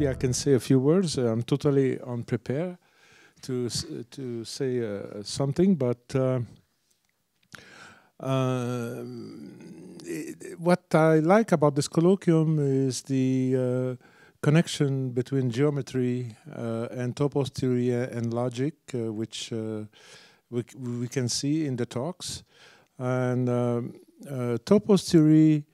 maybe I can say a few words. Uh, I'm totally unprepared to to say uh, something, but uh, uh, what I like about this colloquium is the uh, connection between geometry uh, and topos theory and logic, which we, we, can see in the talks, and um, topos theory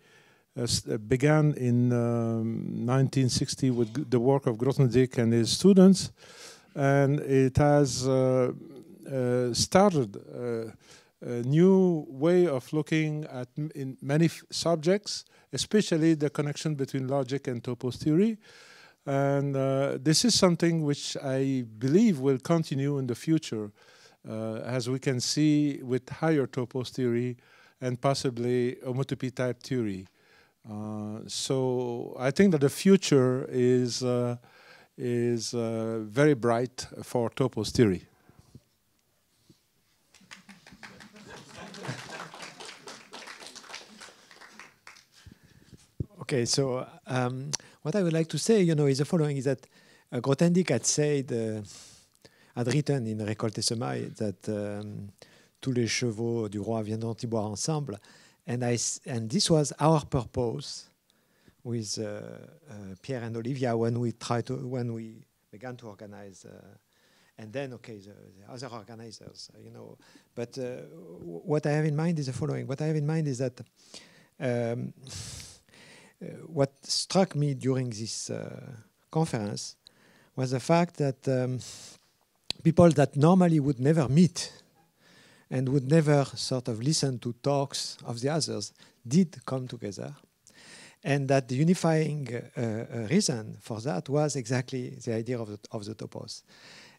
uh, uh, began in um, 1960 with the work of Grothendieck and his students, and it has uh, started a new way of looking at in many subjects, especially the connection between logic and topos theory. And uh, this is something which I believe will continue in the future, uh, as we can see with higher topos theory and possibly homotopy type theory. Uh, so I think that the future is uh, is uh, very bright for topos theory. Okay, so um, what I would like to say, you know, is the following: is that uh, Grothendieck had said, uh, had written in Récolte et that um, tous les chevaux du roi viendront y boire ensemble, and, I, and this was our purpose with uh, uh, Pierre and Olivia when we tried to, when we began to organize. Uh, and then, okay, the, the, other organizers, uh, you know. But uh, what I have in mind is the following. What I have in mind is that um, uh, what struck me during this conference was the fact that um, people that normally would never meet and would never sort of listen to talks of the others did come together. And that the unifying uh, uh, reason for that was exactly the idea of the, of the topos.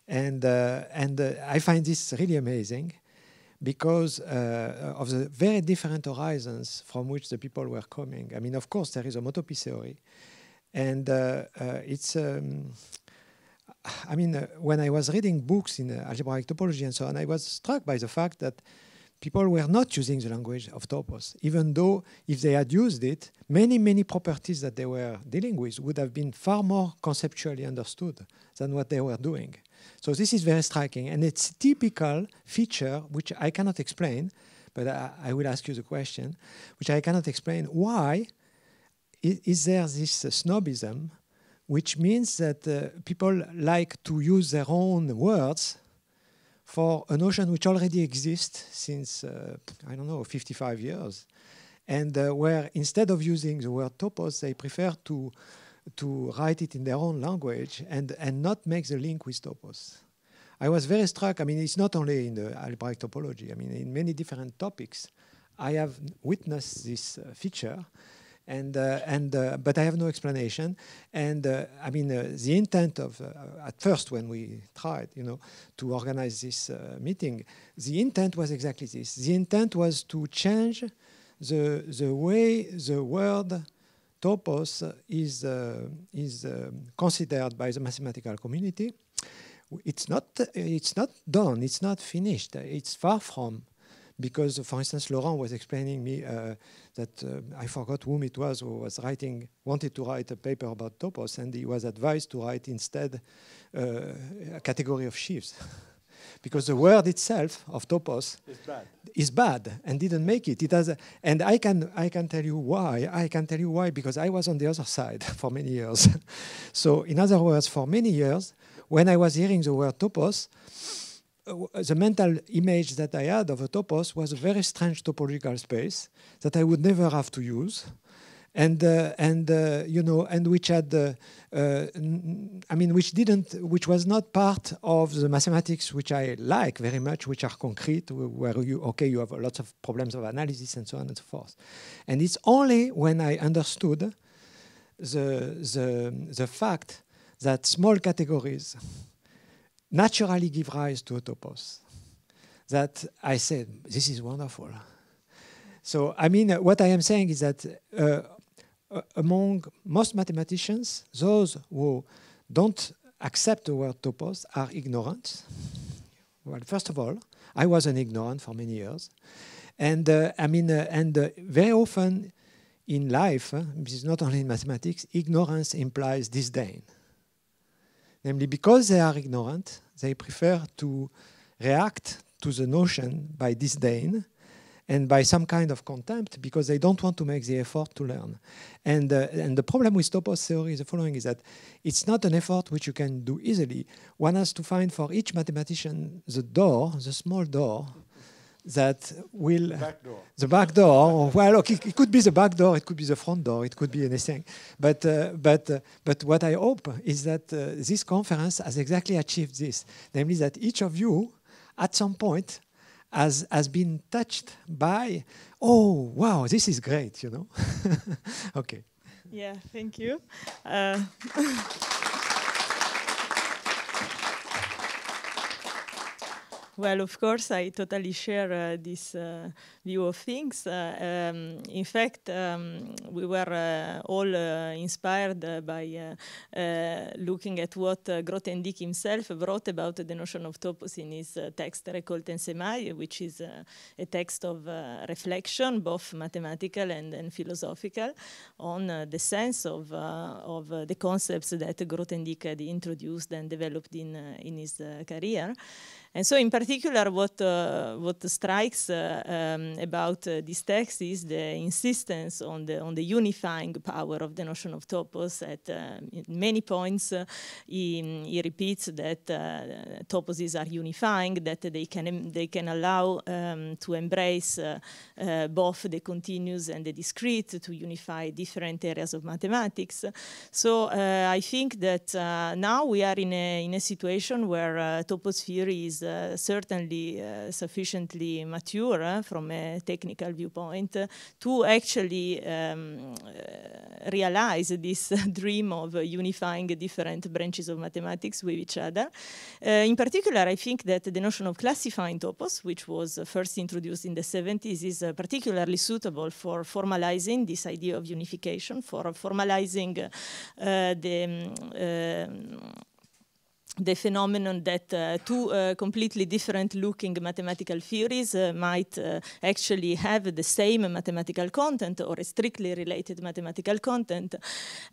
And, uh, and uh, I find this really amazing because uh, of the very different horizons from which the people were coming. I mean, of course, there is a motopi theory, and uh, it's um, I mean, uh, when I was reading books in uh, algebraic topology and so on, I was struck by the fact that people were not using the language of topos, even though if they had used it, many, many properties that they were dealing with would have been far more conceptually understood than what they were doing. So this is very striking, and it's typical feature which I cannot explain, but I, I will ask you the question, which I cannot explain why is, is there this uh, snobism which means that uh, people like to use their own words for a notion which already exists since, uh, I don't know, 55 years, and uh, where instead of using the word topos, they prefer to, to write it in their own language and, and not make the link with topos. I was very struck, I mean, it's not only in the algebraic topology, I mean, in many different topics, I have witnessed this uh, feature and uh, and uh, but I have no explanation. And uh, I mean, uh, the intent of uh, at first when we tried, you know, to organize this uh, meeting, the intent was exactly this. The intent was to change the the way the word topos is is considered by the mathematical community. It's not it's not done. It's not finished. It's far from because, for instance, Laurent was explaining me uh, that uh, I forgot whom it was who was writing, wanted to write a paper about topos, and he was advised to write instead uh, a category of sheaves. because the word itself of topos is bad. is bad, and didn't make it. It has, a, and I can I can tell you why. I can tell you why because I was on the other side for many years. so in other words, for many years, when I was hearing the word topos, uh, the mental image that I had of a topos was a very strange topological space that I would never have to use. And, uh, and uh, you know, and which had, uh, uh I mean, which didn't, which was not part of the mathematics which I like very much, which are concrete, where you, okay, you have lots of problems of analysis and so on and so forth. And it's only when I understood the, the, the fact that small categories naturally give rise to a topos. That I said, this is wonderful. So, I mean, uh, what I am saying is that uh, uh, among most mathematicians, those who don't accept the word topos are ignorant. Well, first of all, I was an ignorant for many years. And uh, I mean, uh, and uh, very often in life, uh, this is not only in mathematics, ignorance implies disdain namely because they are ignorant, they prefer to react to the notion by disdain and by some kind of contempt because they don't want to make the effort to learn. And, uh, and the problem with Topos theory is the following is that it's not an effort which you can do easily. One has to find for each mathematician the door, the small door that will back the back door. well, look, it, could be the back door, it could be the front door, it could be anything. But uh, but uh, but what I hope is that uh, this conference has exactly achieved this, namely that each of you, at some point, has has been touched by, oh wow, this is great, you know. okay. Yeah. Thank you. Uh, Well, of course, I totally share uh, this uh, view of things. Uh, um, in fact, um, we were uh, all uh, inspired uh, by looking at what Grothendieck himself wrote about the notion of topos in his text Recolte in Semai*, which is a text of reflection, both mathematical and, and philosophical, on the sense of, of the concepts that Grothendieck had introduced and developed in, in his career. And so in particular, what, uh, what strikes uh, um, about uh, this text is the insistence on the, on the unifying power of the notion of topos at many points he, he, repeats that toposes are unifying, that they can, they can allow um, to embrace both the continuous and the discrete to unify different areas of mathematics. So I think that now we are in a, in a situation where topos theory is is uh, certainly uh, sufficiently mature eh, from a technical viewpoint uh, to actually um, realize this dream of unifying different branches of mathematics with each other. in particular, I think that the notion of classifying topos, which was first introduced in the 70s, is particularly suitable for formalizing this idea of unification, for formalizing uh, the um, uh, the phenomenon that uh, two uh, completely different looking mathematical theories uh, might uh, actually have the same mathematical content or a strictly related mathematical content.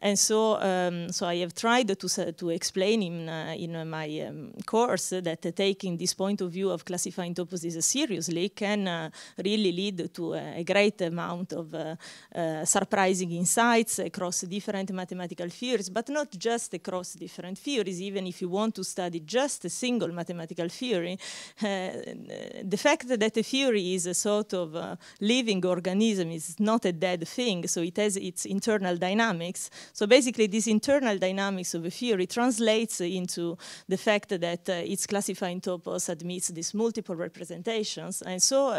And so, um, so I have tried to, to explain in, uh, in my um, course that taking this point of view of classifying toposes seriously can uh, really lead to a great amount of surprising insights across different mathematical theories, but not just across different theories, even if you want to study just a single mathematical theory, uh, the fact that a theory is a sort of uh, living organism is not a dead thing, so it has its internal dynamics. So basically this internal dynamics of a theory translates into the fact that uh, its classifying topos admits these multiple representations. And so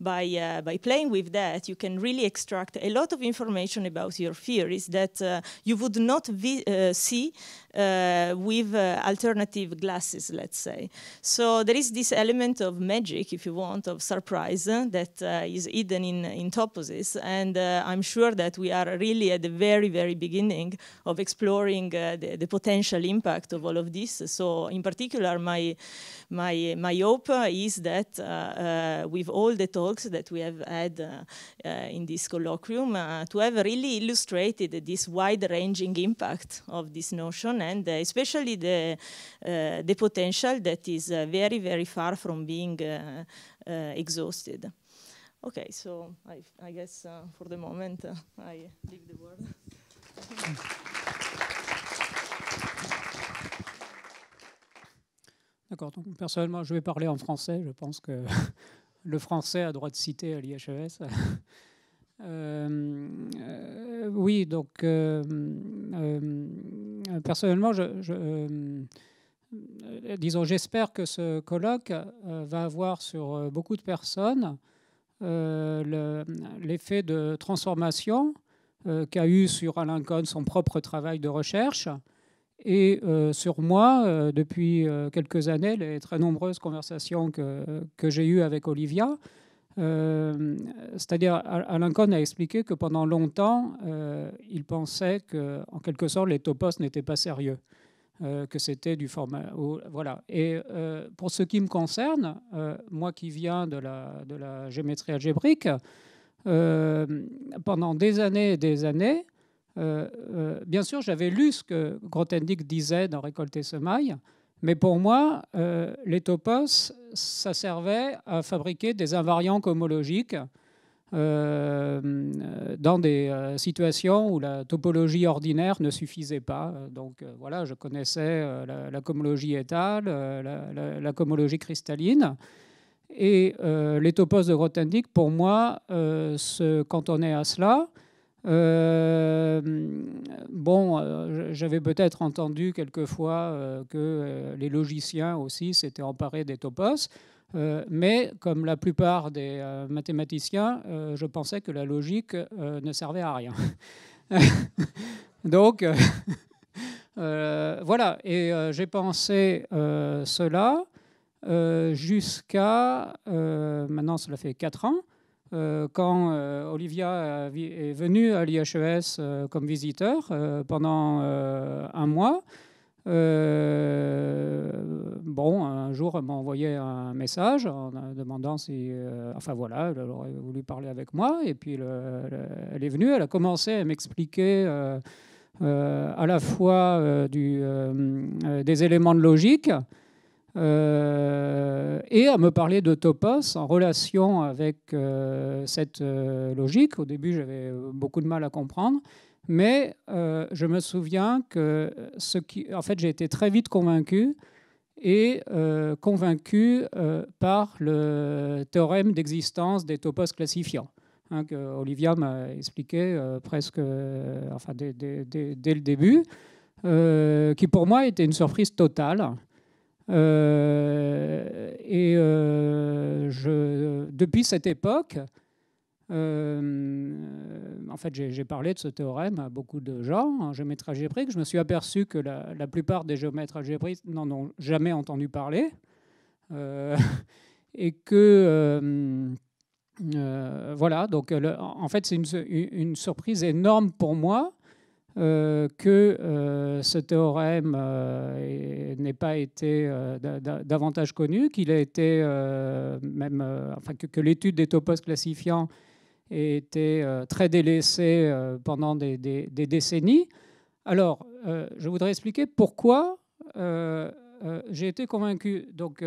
by, by playing with that, you can really extract a lot of information about your theories that uh, you would not uh, see uh, with uh, alternative glasses, let's say. So there is this element of magic, if you want, of surprise uh, that is hidden in, in Toposes. And I'm sure that we are really at the very, very beginning of exploring the, the potential impact of all of this. So in particular, my, my, my hope is that uh, uh, with all the talks that we have had uh, in this colloquium, to have really illustrated this wide-ranging impact of this notion and especially the, the potential that is very, very far from being exhausted. Okay, so I, I guess uh, for the moment uh, I leave the word. D'accord, donc personnellement, je vais parler en français. Je pense que le français a droit de citer à e l'IHES. Euh, euh, oui, donc euh, personnellement, disons, j'espère que ce colloque va avoir sur beaucoup de personnes l'effet de transformation qu'a eu sur Alain Cohn son propre travail de recherche et euh, sur moi, euh, depuis euh, quelques années, les très nombreuses conversations que, que j'ai eues avec Olivia, c'est-à-dire Alain Cohn a expliqué que pendant longtemps, il pensait que, en quelque sorte, les topos n'étaient pas sérieux, que c'était du format. voilà. Et pour ce qui me concerne, moi qui viens de la, de la géométrie algébrique, pendant des années et des années, euh, euh, bien sûr, j'avais lu ce que Grothendieck disait dans Récolter ce mail, mais pour moi, euh, les topos, ça servait à fabriquer des invariants homologiques dans des situations où la topologie ordinaire ne suffisait pas. Donc voilà, je connaissais la, la, étale, la, la, cristalline. Et les topos de Grothendieck, pour moi, se cantonnaient à cela. Euh, bon, euh, j'avais peut-être entendu quelquefois euh, que les logiciens aussi s'étaient emparés des topos. mais comme la plupart des mathématiciens, je pensais que la logique ne servait à rien. Donc, voilà, et j'ai pensé cela jusqu'à, maintenant cela fait 4 ans, euh, quand euh, Olivia euh, est venue à l'IHES comme visiteur pendant un mois, bon, un jour, elle m'a envoyé un message en demandant si. enfin voilà, elle aurait voulu parler avec moi. Et puis, elle est venue, elle a commencé à m'expliquer. à la fois des éléments de logique, euh, et à me parler de topos en relation avec euh, cette euh, logique. Au début, j'avais beaucoup de mal à comprendre, mais je me souviens que ce qui, en fait, j'ai été très vite convaincu et convaincu par le théorème d'existence des topos classifiants. Hein, que Olivia m'a expliqué presque enfin, dès, le début, qui pour moi était une surprise totale. Euh, et euh, je, depuis cette époque, euh, en fait, j'ai parlé de ce théorème à beaucoup de gens en géométrie algébrique. Je me suis aperçu que la, plupart des géomètres algébriques n'en ont jamais entendu parler. et que, voilà, donc, en fait, c'est une, une surprise énorme pour moi euh, que euh, ce théorème n'ait euh, pas été davantage connu, qu'il a été même, que, l'étude des topos classifiants ait été très délaissée pendant des, des, décennies. Alors, je voudrais expliquer pourquoi j'ai été convaincu. Donc,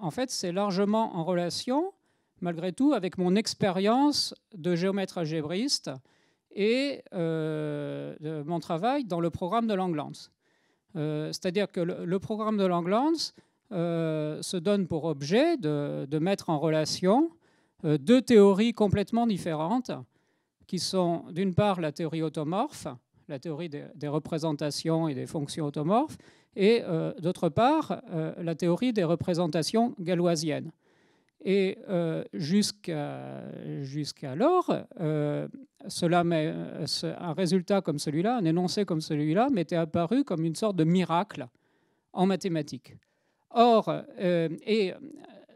en fait, c'est largement en relation, malgré tout, avec mon expérience de géomètre algébriste et euh, de mon travail dans le programme de Langlands. Euh, c'est-à-dire que le, programme de Langlands euh, se donne pour objet de, mettre en relation deux théories complètement différentes, qui sont d'une part la théorie automorphe, la théorie des, représentations et des fonctions automorphes, et d'autre part la théorie des représentations galoisiennes. Et euh, jusqu'à, jusqu'alors, euh, cela un résultat comme celui-là, un énoncé comme celui-là, m'était apparu comme une sorte de miracle en mathématiques. Or, euh, et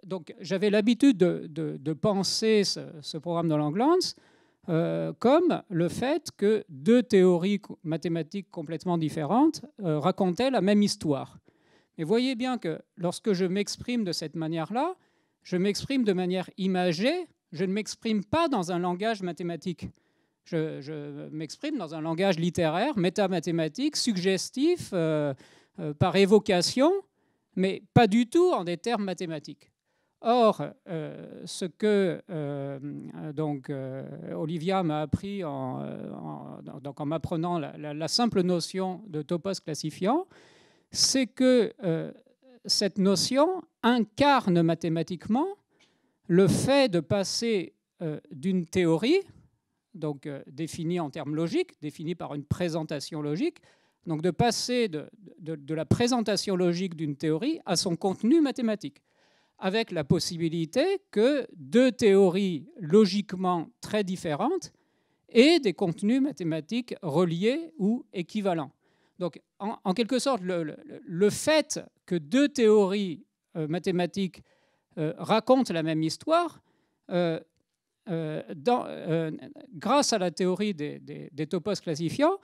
donc j'avais l'habitude de, de, penser ce, ce programme de Langlands euh, comme le fait que deux théories mathématiques complètement différentes racontaient la même histoire. Mais voyez bien que lorsque je m'exprime de cette manière-là, je m'exprime de manière imagée, je ne m'exprime pas dans un langage mathématique. Je, m'exprime dans un langage littéraire, métamathématique, suggestif, euh, euh, par évocation, mais pas du tout en des termes mathématiques. Or, euh, ce que donc, Olivia m'a appris en, en m'apprenant la, la, simple notion de topos classifiant, c'est que cette notion incarne mathématiquement le fait de passer euh, d'une théorie, donc euh, définie en termes logiques, définie par une présentation logique, donc de passer de, la présentation logique d'une théorie à son contenu mathématique, avec la possibilité que deux théories logiquement très différentes aient des contenus mathématiques reliés ou équivalents. Donc, en, quelque sorte, le fait que deux théories euh, mathématiques euh, racontent la même histoire, euh, dans, grâce à la théorie des, topos classifiants,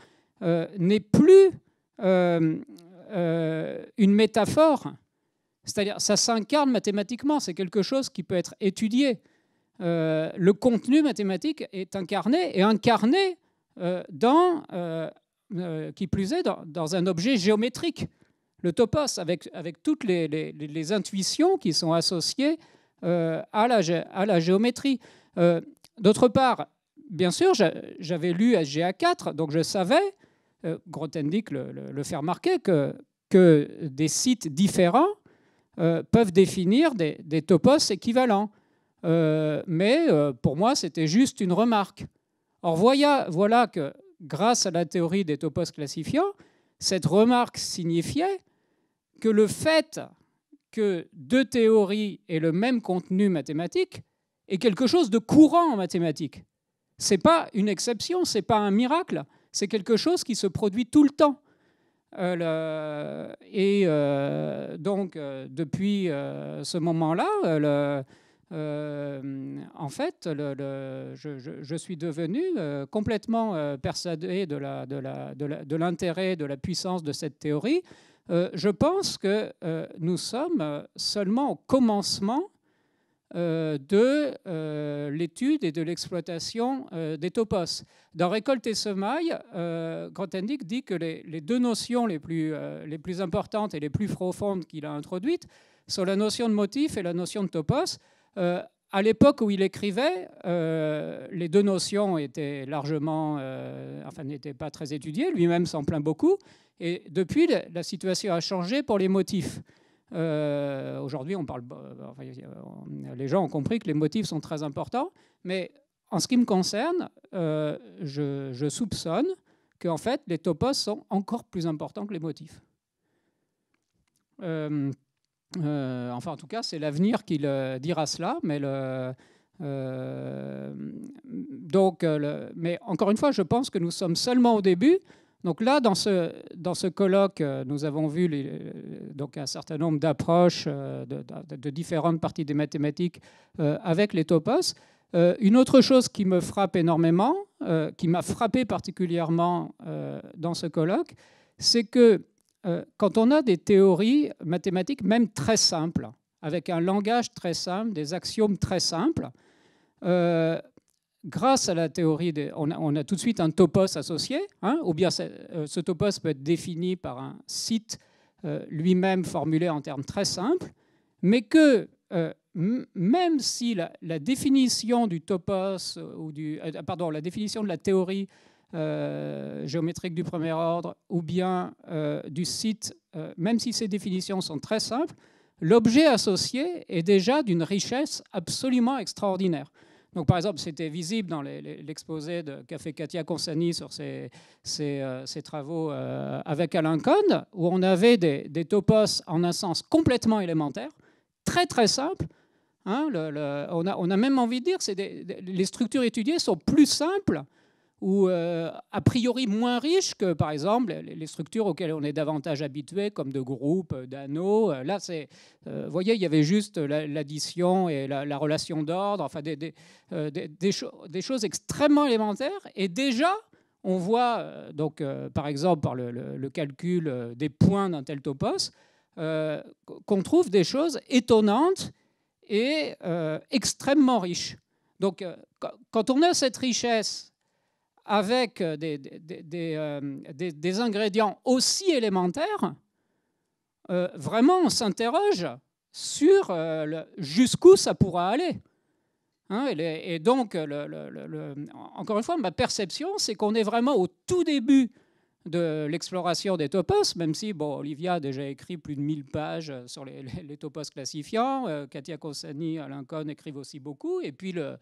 n'est plus une métaphore. C'est-à-dire, ça s'incarne mathématiquement, c'est quelque chose qui peut être étudié. le contenu mathématique est incarné et incarné dans, qui plus est, dans un objet géométrique le topos, avec, avec toutes les, intuitions qui sont associées euh, à, la, à, la, géométrie. Euh, d'autre part, bien sûr, j'avais lu SGA4, donc je savais, euh, Grothendieck le, le, fait remarquer, que, que des sites différents euh, peuvent définir des, des topos équivalents. mais pour moi, c'était juste une remarque. Or, voilà que grâce à la théorie des topos classifiants, cette remarque signifiait que le fait que deux théories aient le même contenu mathématique est quelque chose de courant en mathématiques. C'est pas une exception, c'est pas un miracle, c'est quelque chose qui se produit tout le temps. Euh, et euh, donc, euh, depuis ce moment-là, en fait, le, je, suis devenu complètement persuadé de l'intérêt, de, la, de, la puissance de cette théorie, euh, je pense que euh, nous sommes seulement au commencement euh, de l'étude et de l'exploitation des topos. Dans Récolte et Semaille, Grothendieck dit que les, deux notions les plus, les plus importantes et les plus profondes qu'il a introduites sont la notion de motif et la notion de topos à l'époque où il écrivait, euh, les deux notions étaient largement, euh, enfin n'étaient pas très étudiées. Lui-même s'en plaint beaucoup. Et depuis, la situation a changé pour les motifs. Euh, aujourd'hui, on parle, les gens ont compris que les motifs sont très importants. Mais en ce qui me concerne, je, soupçonne que fait, les topos sont encore plus importants que les motifs. Euh, enfin, en tout cas, c'est l'avenir qui euh, dira cela, mais euh, donc, mais encore une fois, je pense que nous sommes seulement au début. Donc là, dans ce, dans ce colloque, nous avons vu donc un certain nombre d'approches de, différentes parties des mathématiques avec les topos. une autre chose qui me frappe énormément, qui m'a frappé particulièrement dans ce colloque, c'est que euh, quand on a des théories mathématiques, même très simples, avec un langage très simple, des axiomes très simples, euh, grâce à la théorie, on, a, on, a, tout de suite un topos associé, hein, ou bien euh, ce topos peut être défini par un site lui-même formulé en termes très simples, mais que même si la, la, définition du topos ou du, pardon, la définition de la théorie euh, géométrique du premier ordre ou bien euh, du site, euh, même si ces définitions sont très simples, l'objet associé est déjà d'une richesse absolument extraordinaire. Donc, par exemple, c'était visible dans l'exposé de Café Katia Consani sur ses, travaux avec Alain Cohn, où on avait des, topos en un sens complètement élémentaire, très très simple. Hein, on, a, on, a, même envie de dire que les structures étudiées sont plus simples ou euh, a priori moins riches que, par exemple, les structures auxquelles on est davantage habitué, comme de groupes, euh, d'anneaux. Euh, là, c'est, vous voyez, il y avait juste l'addition et la, relation d'ordre, enfin des, des, choses extrêmement élémentaires. Et déjà, on voit, donc, par exemple, par le, le calcul des points d'un tel topos, qu'on trouve des choses étonnantes et extrêmement riches. Donc, quand on a cette richesse avec euh, des, euh, des, des, ingrédients aussi élémentaires, euh, vraiment on s'interroge sur jusqu'où ça pourra aller. Hein, et, donc, le, encore une fois, ma perception, c'est qu'on est vraiment au tout début de l'exploration des topos, même si bon, Olivia a déjà écrit plus de 1000 pages sur les, les, topos classifiants, Katia Kosani, Alain Cohn écrivent aussi beaucoup, et puis le,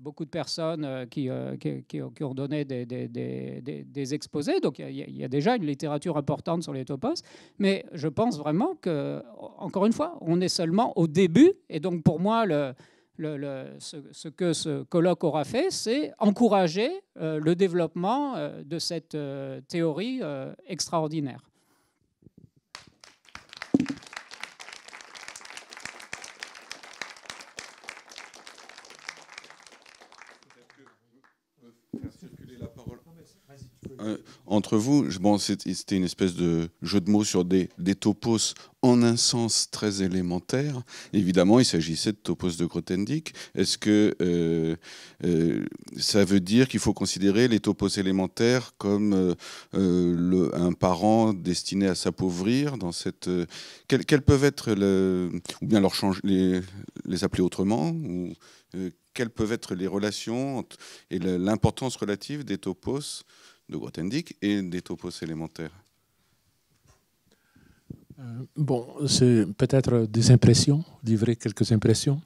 beaucoup de personnes euh, euh, qui, qui, ont donné des, exposés. Donc il y, a déjà une littérature importante sur les topos. Mais je pense vraiment que, encore une fois, on est seulement au début. Et donc pour moi, le, le, ce, que ce colloque aura fait, c'est encourager euh, le développement de cette théorie extraordinaire. Euh, entre vous, c'était une espèce de jeu de mots sur des, topos en un sens très élémentaire. Évidemment, il s'agissait de topos de Grothendieck. Est-ce que euh, euh, ça veut dire qu'il faut considérer les topos élémentaires comme un parent destiné à s'appauvrir dans cette peuvent être ou bien leur les, les appeler autrement ou quelles peuvent être les relations et l'importance relative des topos de Grothendieck et des topos élémentaires euh, Bon, c'est peut-être des impressions, livrer quelques impressions.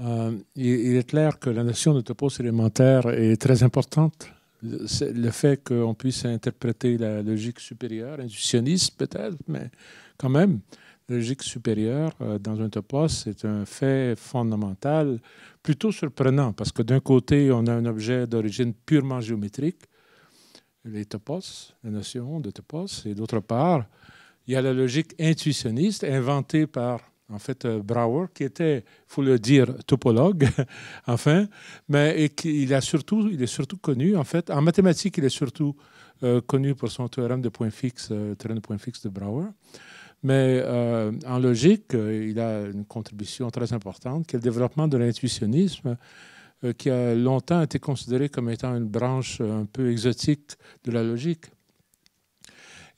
Euh, il, est clair que la notion de topos élémentaire est très importante. Le fait qu'on puisse interpréter la logique supérieure, intuitionniste peut-être, mais quand même, la logique supérieure euh, dans un topos, c'est un fait fondamental plutôt surprenant, parce que d'un côté, on a un objet d'origine purement géométrique, les topos, la notion de topos, et d'autre part, il y a la logique intuitionniste inventée par en fait euh, Brouwer, qui était, faut le dire, topologue, enfin, mais et il, a surtout, il est surtout connu, en fait, en mathématiques, il est surtout euh, connu pour son théorème de points fixe, euh, théorème de point fixe de Brouwer. Mais en logique, il a une contribution très importante, qui est le développement de l'intuitionnisme, euh, qui a longtemps été considérée comme étant une branche euh, un peu exotique de la logique.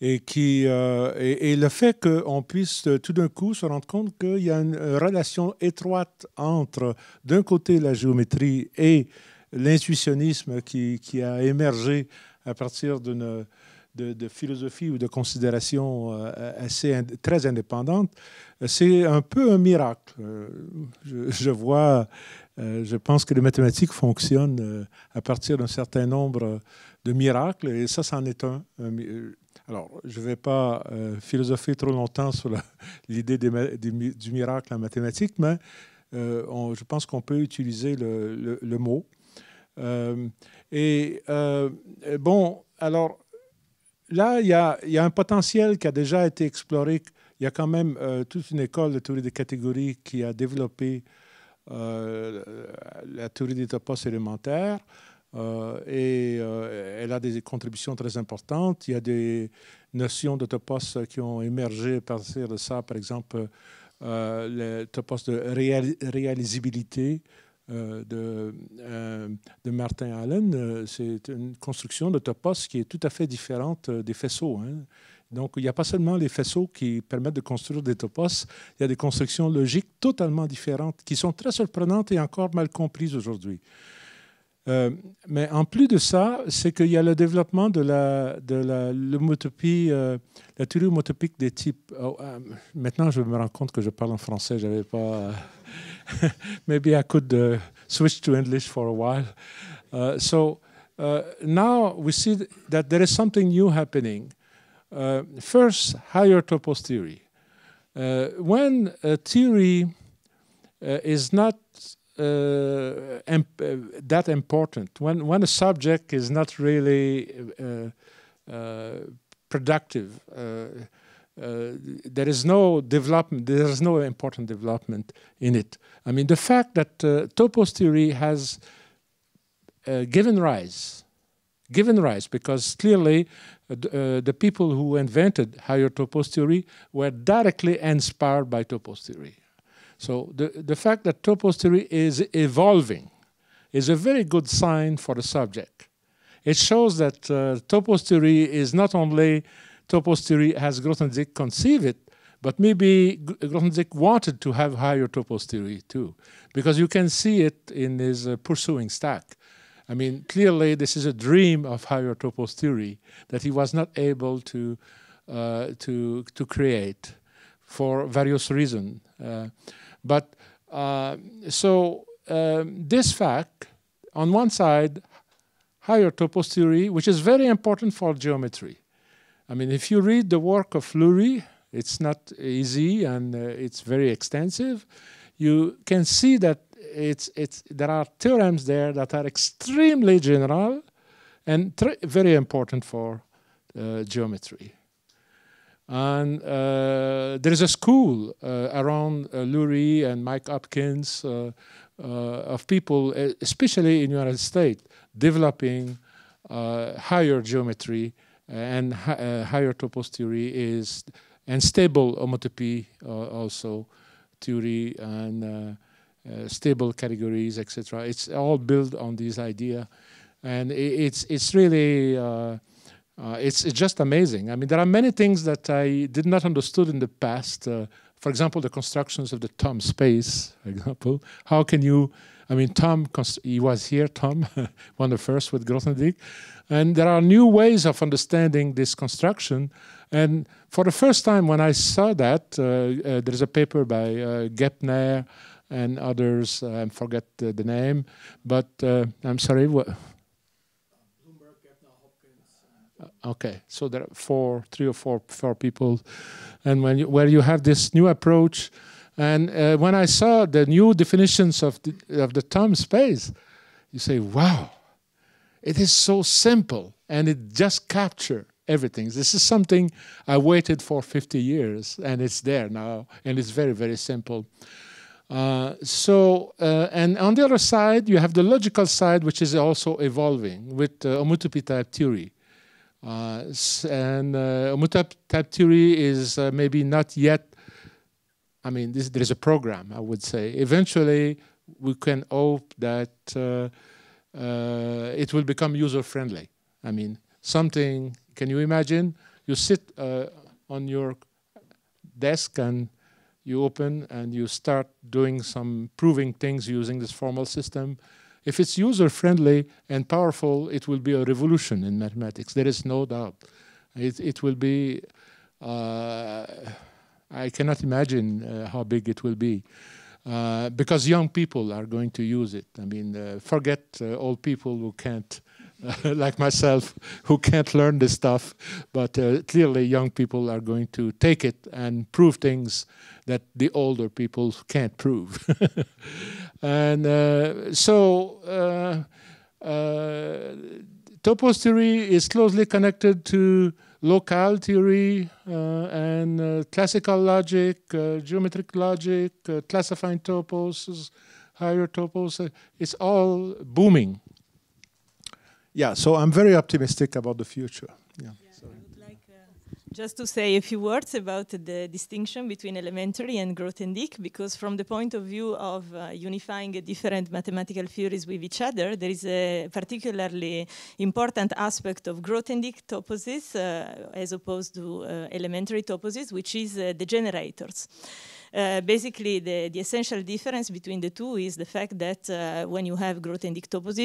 Et, qui, euh, et, le fait qu'on puisse tout d'un coup se rendre compte qu'il y a une relation étroite entre, d'un côté, la géométrie et l'intuitionnisme qui, qui, a émergé à partir d'une de, de, philosophie ou de considération assez, très indépendante, c'est un peu un miracle. Je, je vois euh, je pense que les mathématiques fonctionnent euh, à partir d'un certain nombre euh, de miracles, et ça, c'en est un. alors, je ne vais pas philosopher trop longtemps sur l'idée du miracle en mathématiques, mais je pense qu'on peut utiliser le, mot. et bon, alors là, il y, y a, un potentiel qui a déjà été exploré. Il y a quand même toute une école de théorie des catégories qui a développé euh, la théorie des topos élémentaires. Euh, et euh, elle a des contributions très importantes. Il y a des notions de topos qui ont émergé à partir de ça, par exemple euh, le topos de réalisabilité de, Martin Allen. C'est une construction de topos qui est tout à fait différente des faisceaux. Hein. Donc, il n'y a pas seulement les faisceaux qui permettent de construire des topos, il y a des constructions logiques totalement différentes qui sont très surprenantes et encore mal comprises aujourd'hui. Euh, mais en plus de ça, c'est qu'il y a le développement de la, la, euh, la théorie homotopique des types. Oh, euh, maintenant, je me rends compte que je parle en français, j'avais pas. Maybe I could switch to English for a while. so now we see that there is something new happening. Uh, first, higher topos theory. Uh, when a theory uh, is not imp uh, uh, that important, when, when a subject is not really productive, uh, there is no development, there is no important development in it. I mean, the fact that uh, topos theory has uh, given rise given rise because clearly uh, uh, the people who invented higher topos theory were directly inspired by topos theory. So the, the fact that topos theory is evolving is a very good sign for the subject. It shows that uh, topos theory is not only topos theory as Grothendieck conceived it, but maybe Grothendieck wanted to have higher topos theory too, because you can see it in his uh, pursuing stack I mean, clearly this is a dream of higher Topol's theory that he was not able to, uh, to, to create for various reasons. Uh, but uh, so um, this fact, on one side, higher Topol's theory, which is very important for geometry. I mean, if you read the work of Lurie, it's not easy and uh, it's very extensive. You can see that it's, it's, there are theorems there that are extremely general and very important for uh, geometry. And uh, there is a school uh, around uh, Lurie and Mike Hopkins uh, uh, of people, especially in the United States, developing uh, higher geometry and higher topos theory is and stable homotopy also theory and uh, stable categories, etc. It's all built on this idea, and it's it's really. Uh, uh, it's, it's, just amazing. I mean, there are many things that I did not understood in the past. Uh, for example, the constructions of the Tom space, example. How can you, I mean, Tom, he was here, Tom, one of the first with Grothendieck. And there are new ways of understanding this construction. And for the first time when I saw that, uh, uh there's a paper by uh, Gepner, and others. I uh, forget the, the, name, but uh, I'm sorry. Uh, okay so there are four three or four four people and when you, where you have this new approach and uh, when i saw the new definitions of the, of the term space you say wow it is so simple and it just captures everything this is something i waited for 50 years and it's there now and it's very very simple uh, so, uh, and on the other side, you have the logical side, which is also evolving with uh, Omutupi type theory. Uh, and uh, Omutupi type theory is uh, maybe not yet, I mean, this, there's a program, I would say. Eventually, we can hope that uh, uh, it will become user friendly. I mean, something, can you imagine? You sit on your desk and you open and you start doing some proving things using this formal system. If it's user-friendly and powerful, it will be a revolution in mathematics. There is no doubt. It, it will be, uh, I cannot imagine uh, how big it will be. Uh, because young people are going to use it. I mean, uh, forget uh, old people who can't like myself, who can't learn this stuff, but uh, clearly young people are going to take it and prove things that the older people can't prove. and uh, so uh, uh, topos theory is closely connected to local theory uh, and classical logic, geometric logic, classifying topos, higher topos. it's all booming. Yeah, so I'm very optimistic about the future. Just to say a few words about the distinction between elementary and Grothendieck, because from the point of view of uh, unifying different mathematical theories with each other, there is a particularly important aspect of Grothendieck toposes uh, as opposed to uh, elementary toposes, which is uh, the generators. Uh, basically, the, the essential difference between the two is the fact that uh, when you have growth and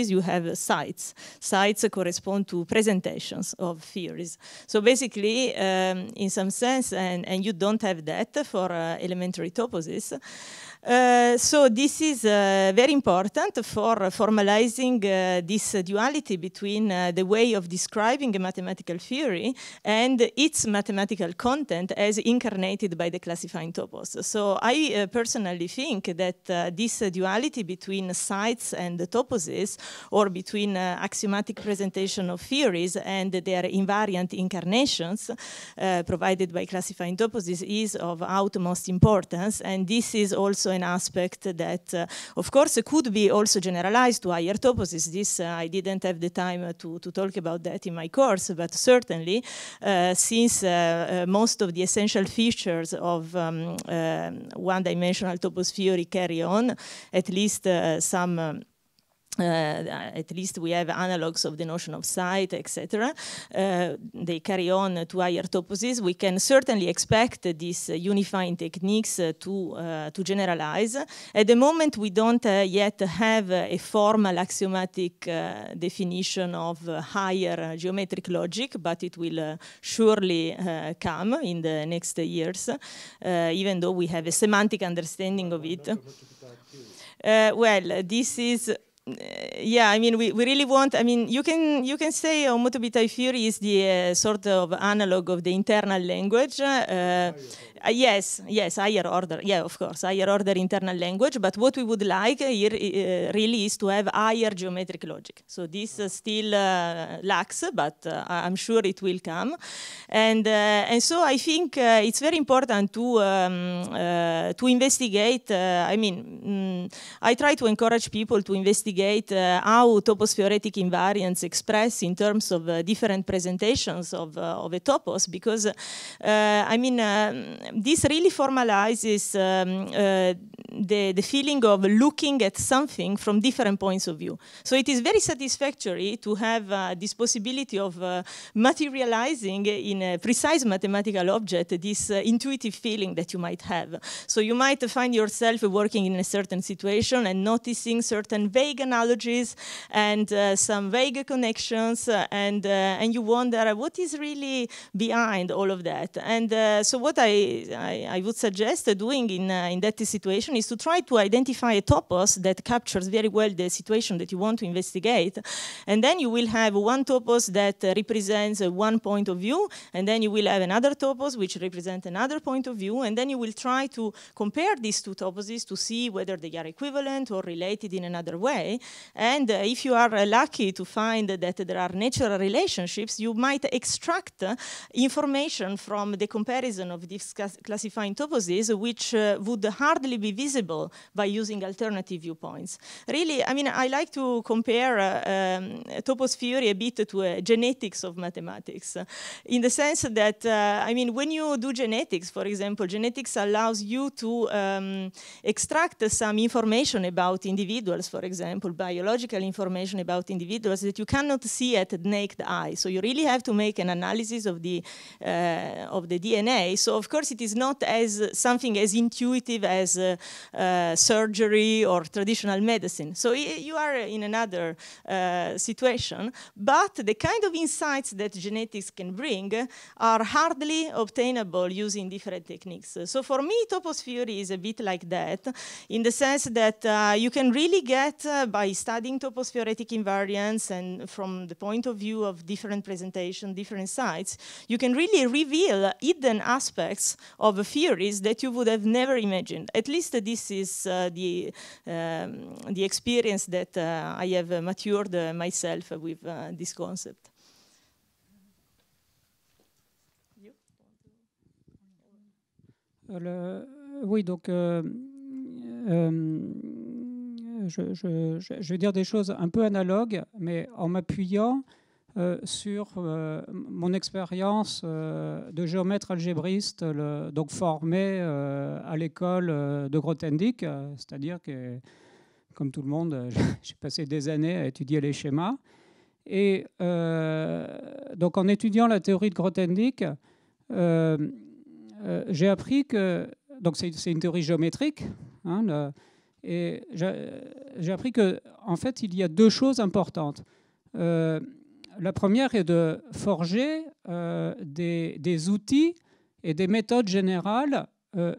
you have sites. Sites correspond to presentations of theories. So basically, um, in some sense, and, and you don't have that for uh, elementary toposes. Eh, so this is uh, very important for formalizing uh, this duality between the way of describing a mathematical theory and its mathematical content as incarnated by the classifying topos. So I personally think that this duality between sites and toposes or between axiomatic presentation of theories and their invariant incarnations provided by classifying toposes is of utmost importance and this is also an aspect that, uh, of course, could be also generalized to higher toposes. This uh, I didn't have the time uh, to, to talk about that in my course, but certainly, uh, since uh, most of the essential features of um, one-dimensional topos theory carry on, at least some. Um, uh, at least we have analogs of the notion of site, etc. Uh, they carry on to higher toposes. We can certainly expect uh, these unifying techniques uh, to, uh, to generalize. At the moment, we don't uh, yet have a formal axiomatic definition of higher geometric logic, but it will surely come in the next years, even though we have a semantic understanding of it. well, this is yeah, I mean, we, we really want. I mean, you can you can say Omotobitai Fury is the uh, sort of analog of the internal language. Uh, uh, yes, yes, higher order. Yeah, of course, higher order internal language. But what we would like uh, here uh, really is to have higher geometric logic. So this uh, still lacks, but I'm sure it will come. And and so I think it's very important to um, to investigate. I mean, mm, I try to encourage people to investigate investigate uh, how topos-theoretic invariants express in terms of uh, different presentations of, uh, of a topos because, I mean, um, this really formalizes um, the, the feeling of looking at something from different points of view. So it is very satisfactory to have uh, this possibility of uh, materializing in a precise mathematical object this uh, intuitive feeling that you might have. So you might find yourself working in a certain situation and noticing certain vague analogies and uh, some vague connections, uh, and uh, and you wonder what is really behind all of that. And uh, so, what I, I, I would suggest doing in in that situation is to try to identify a topos that captures very well the situation that you want to investigate, and then you will have one topos that represents one point of view, and then you will have another topos which represents another point of view, and then you will try to compare these two toposes to see whether they are equivalent or related in another way way. And uh, if you are uh, lucky to find that there are natural relationships, you might extract uh, information from the comparison of these classifying toposes, which would hardly be visible by using alternative viewpoints. Really, I mean, I like to compare um, topos theory a bit to a genetics of mathematics, in the sense that, I mean, when you do genetics, for example, genetics allows you to um, extract some information about individuals, for example, example, biological information about individuals that you cannot see at naked eye. So you really have to make an analysis of the, uh, of the DNA. So of course it is not as something as intuitive as uh, uh, surgery or traditional medicine. So you are in another uh, situation, but the kind of insights that genetics can bring are hardly obtainable using different techniques. So for me, topos theory is a bit like that, in the sense that uh, you can really get uh, by studying topospheric invariance and from the point of view of different presentation, different sites, you can really reveal hidden aspects of theories that you would have never imagined. At least this is uh, the, um, the experience that uh, I have uh, matured uh, myself with uh, this concept. Le... Oui, donc euh, euh, je, vais dire des choses un peu analogues, mais en m'appuyant euh, sur euh, mon expérience euh, de géomètre algébriste, donc formé à l'école de Grothendieck, c'est-à-dire que, comme tout le monde, j'ai passé des années à étudier les schémas. Et donc, en étudiant la théorie de Grothendieck, j'ai appris que. Donc, c'est une théorie géométrique. Hein, et j'ai appris qu'en en fait, il y a deux choses importantes. Euh, la première est de forger euh, des, outils et des méthodes générales euh,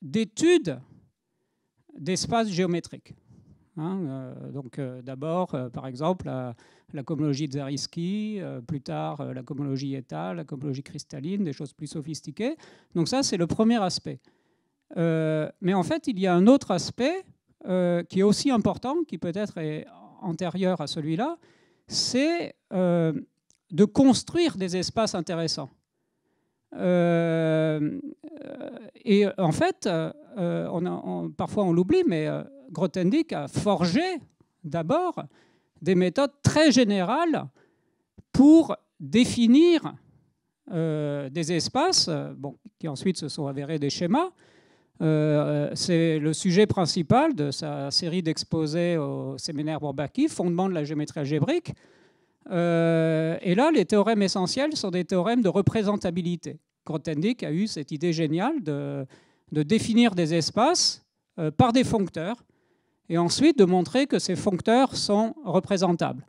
d'étude d'espaces géométriques. Hein, euh, donc d'abord, par exemple, la, la comologie de Zariski, plus tard la comologie étale, la comologie cristalline, des choses plus sophistiquées. Donc ça, c'est le premier aspect. Euh, mais en fait, il y a un autre aspect euh, qui est aussi important, qui peut-être est antérieur à celui-là, c'est euh, de construire des espaces intéressants. et en fait, on parfois on l'oublie, mais euh, a forgé d'abord des méthodes très générales pour définir des espaces, bon, qui ensuite se sont avérés des schémas, euh, c'est le sujet principal de sa série d'exposés au séminaire Bourbaki, Fondement de la géométrie algébrique. Euh, et là, les théorèmes essentiels sont des théorèmes de représentabilité. Grothendieck a eu cette idée géniale de, définir des espaces euh, par des foncteurs et ensuite de montrer que ces foncteurs sont représentables.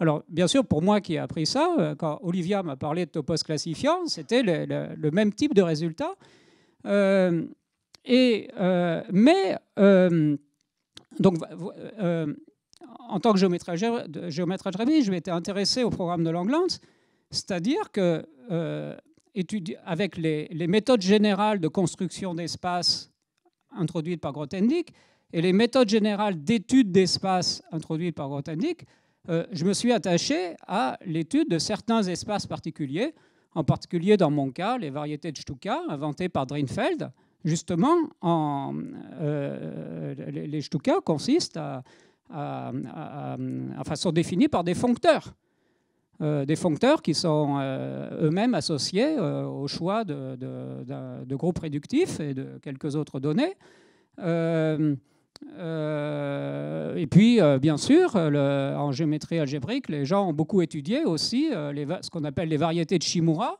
Alors, bien sûr, pour moi qui ai appris ça, quand Olivia m'a parlé de topos classifiant, c'était le, même type de résultat. Et, euh, mais euh, donc, euh, en tant que géométrage algébrique, je m'étais intéressé au programme de Langlands, c'est-à-dire que avec les, méthodes générales de construction d'espace introduites par Grothendieck et les méthodes générales d'étude d'espace introduites par Grothendieck, je me suis attaché à l'étude de certains espaces particuliers, en particulier dans mon cas, les variétés de Stuka inventées par Drinfeld, justement, euh, les Stuka consistent à, à, sont définis par des foncteurs. Euh, des foncteurs qui sont euh, eux-mêmes associés au choix de, groupes réductifs et de quelques autres données. et puis, bien sûr, en géométrie algébrique, les gens ont beaucoup étudié aussi ce qu'on appelle les variétés de Shimura,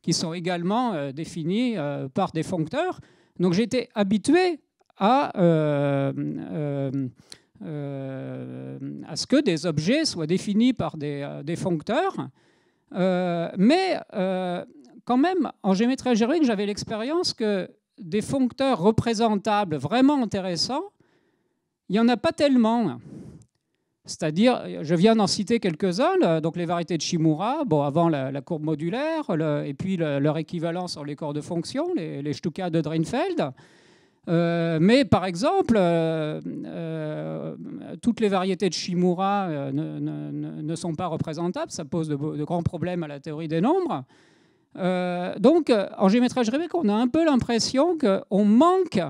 qui sont également définies par des foncteurs. Donc j'étais habitué à, euh, euh, à ce que des objets soient définis par des, euh, des foncteurs. mais quand même, en géométrie algébrique, j'avais l'expérience que des foncteurs représentables vraiment intéressants, il n'y en a pas tellement. C'est-à-dire, je viens d'en citer quelques-uns, donc les variétés de Shimura, bon, avant la, courbe modulaire, et puis leur équivalence sur les corps de fonction, les, Stuka de Drinfeld. Euh, mais par exemple, euh, euh, toutes les variétés de Shimura ne, sont pas représentables, ça pose de, grands problèmes à la théorie des nombres. donc, en géométrage algébrique, on a un peu l'impression qu'on manque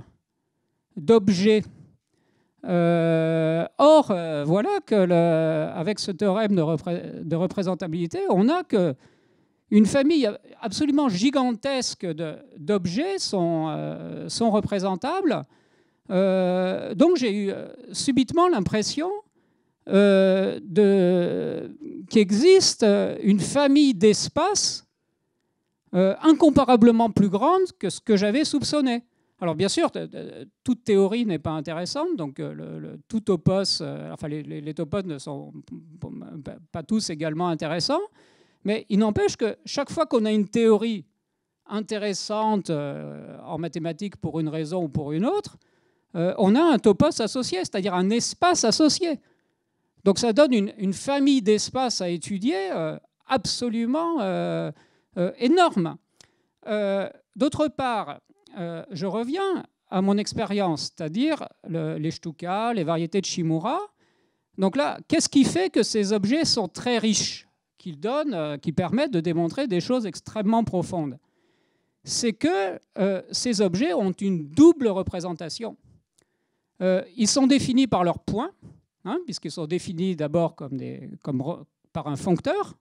d'objets euh, or, euh, voilà que avec ce théorème de, représentabilité, on a que une famille absolument gigantesque d'objets sont, euh, sont, représentables. donc j'ai eu subitement l'impression qu'il existe une famille d'espaces incomparablement plus grande que ce que j'avais soupçonné. Alors bien sûr, toute théorie n'est pas intéressante, donc euh, tout euh, enfin les, topos ne sont pas tous également intéressants, mais il n'empêche que chaque fois qu'on a une théorie intéressante euh, en mathématiques pour une raison ou pour une autre, on a un topos associé, c'est-à-dire un espace associé. Donc ça donne une, une famille d'espaces à étudier absolument énorme. D'autre part, euh, je reviens à mon expérience, c'est-à-dire les shtukas, les variétés de Shimura. Donc là, qu'est-ce qui fait que ces objets sont très riches, qu'ils donnent, euh, qui permettent de démontrer des choses extrêmement profondes C'est que euh, ces objets ont une double représentation. ils sont définis par leurs points, hein, puisqu'ils sont définis d'abord comme, par un foncteur,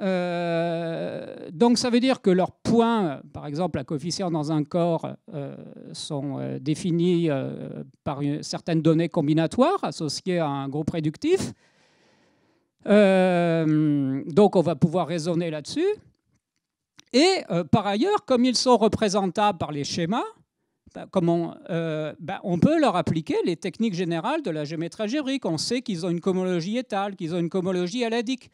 euh, donc ça veut dire que leurs points, par exemple, à coefficient dans un corps, euh, sont euh, définis par une, certaines données combinatoires associées à un groupe réductif. donc on va pouvoir raisonner là-dessus. Et par ailleurs, comme ils sont représentables par les schémas, ben, comment, ben, on peut leur appliquer les techniques générales de la géométrie algébrique. On sait qu'ils ont une cohomologie étale, qu'ils ont une cohomologie alédique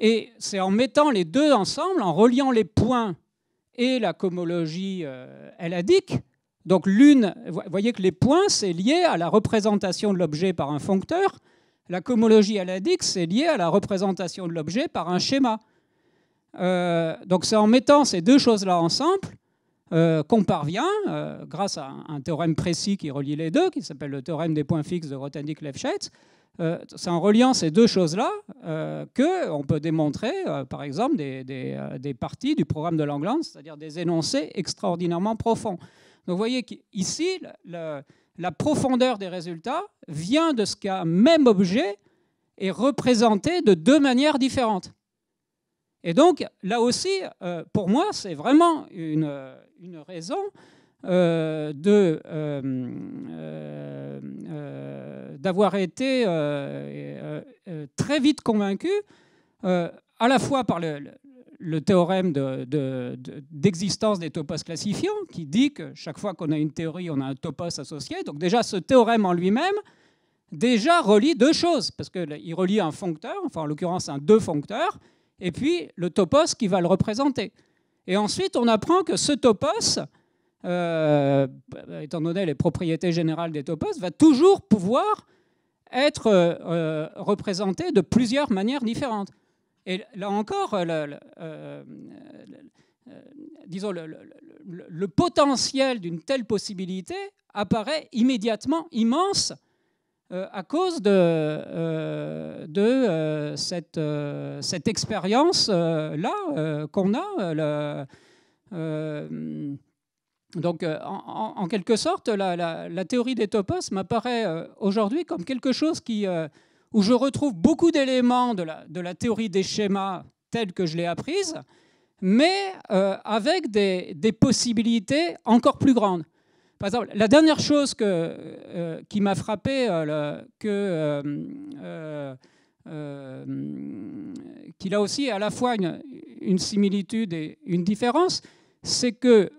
et c'est en mettant les deux ensemble, en reliant les points et la cohomologie euh, donc l'une, vous voyez que les points, c'est lié à la représentation de l'objet par un foncteur, la cohomologie LADIC, c'est lié à la représentation de l'objet par un schéma. Euh, donc c'est en mettant ces deux choses-là ensemble euh, qu'on parvient, euh, grâce à un, théorème précis qui relie les deux, qui s'appelle le théorème des points fixes de Grothendieck-Lefschetz, euh, c'est en reliant ces deux choses-là qu'on peut démontrer, par exemple, des, parties du programme de Langlands, c'est-à-dire des énoncés extraordinairement profonds. Donc vous voyez qu'ici, la profondeur des résultats vient de ce qu'un même objet est représenté de deux manières différentes. Et donc, là aussi, euh, pour moi, c'est vraiment une, euh, raison euh, d'avoir été très vite convaincu, à la fois par le, théorème d'existence de, des topos classifiants, qui dit que chaque fois qu'on a une théorie, on a un topos associé. Donc déjà, ce théorème en lui-même, déjà relie deux choses, parce qu'il relie un foncteur, enfin en l'occurrence un deux foncteur, et puis le topos qui va le représenter. Et ensuite, on apprend que ce topos, euh, étant donné les propriétés générales des topos, va toujours pouvoir être euh, euh, représenté de plusieurs manières différentes. Et là encore, le potentiel d'une telle possibilité apparaît immédiatement immense euh, à cause de, euh, euh, cette, expérience-là qu'on a. donc, en, quelque sorte, la, théorie des topos m'apparaît aujourd'hui comme quelque chose qui, où je retrouve beaucoup d'éléments de la, théorie des schémas telle que je l'ai apprise, mais avec des possibilités encore plus grandes. Par exemple, la dernière chose que, euh, qui m'a frappé, qui euh, que, euh, qu'il a aussi à la fois une, similitude et une différence, c'est que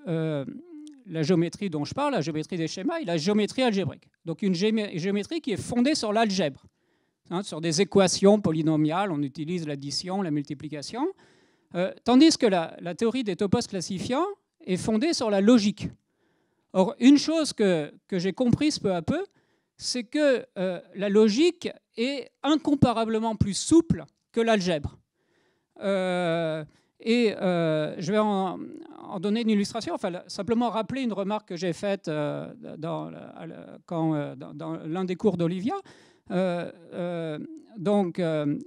la géométrie dont je parle, la géométrie des schémas, est la géométrie algébrique. Donc une géométrie qui est fondée sur l'algèbre, hein, sur des équations polynomiales, on utilise l'addition, la multiplication, tandis que la, la théorie des topos classifiants est fondée sur la logique. Or, une chose que, que j'ai comprise peu à peu, c'est que euh, la logique est incomparablement plus souple que l'algèbre. Euh, et euh, je vais en, donner une illustration, enfin simplement rappeler une remarque que j'ai faite dans, dans l'un des cours d'Olivia. donc,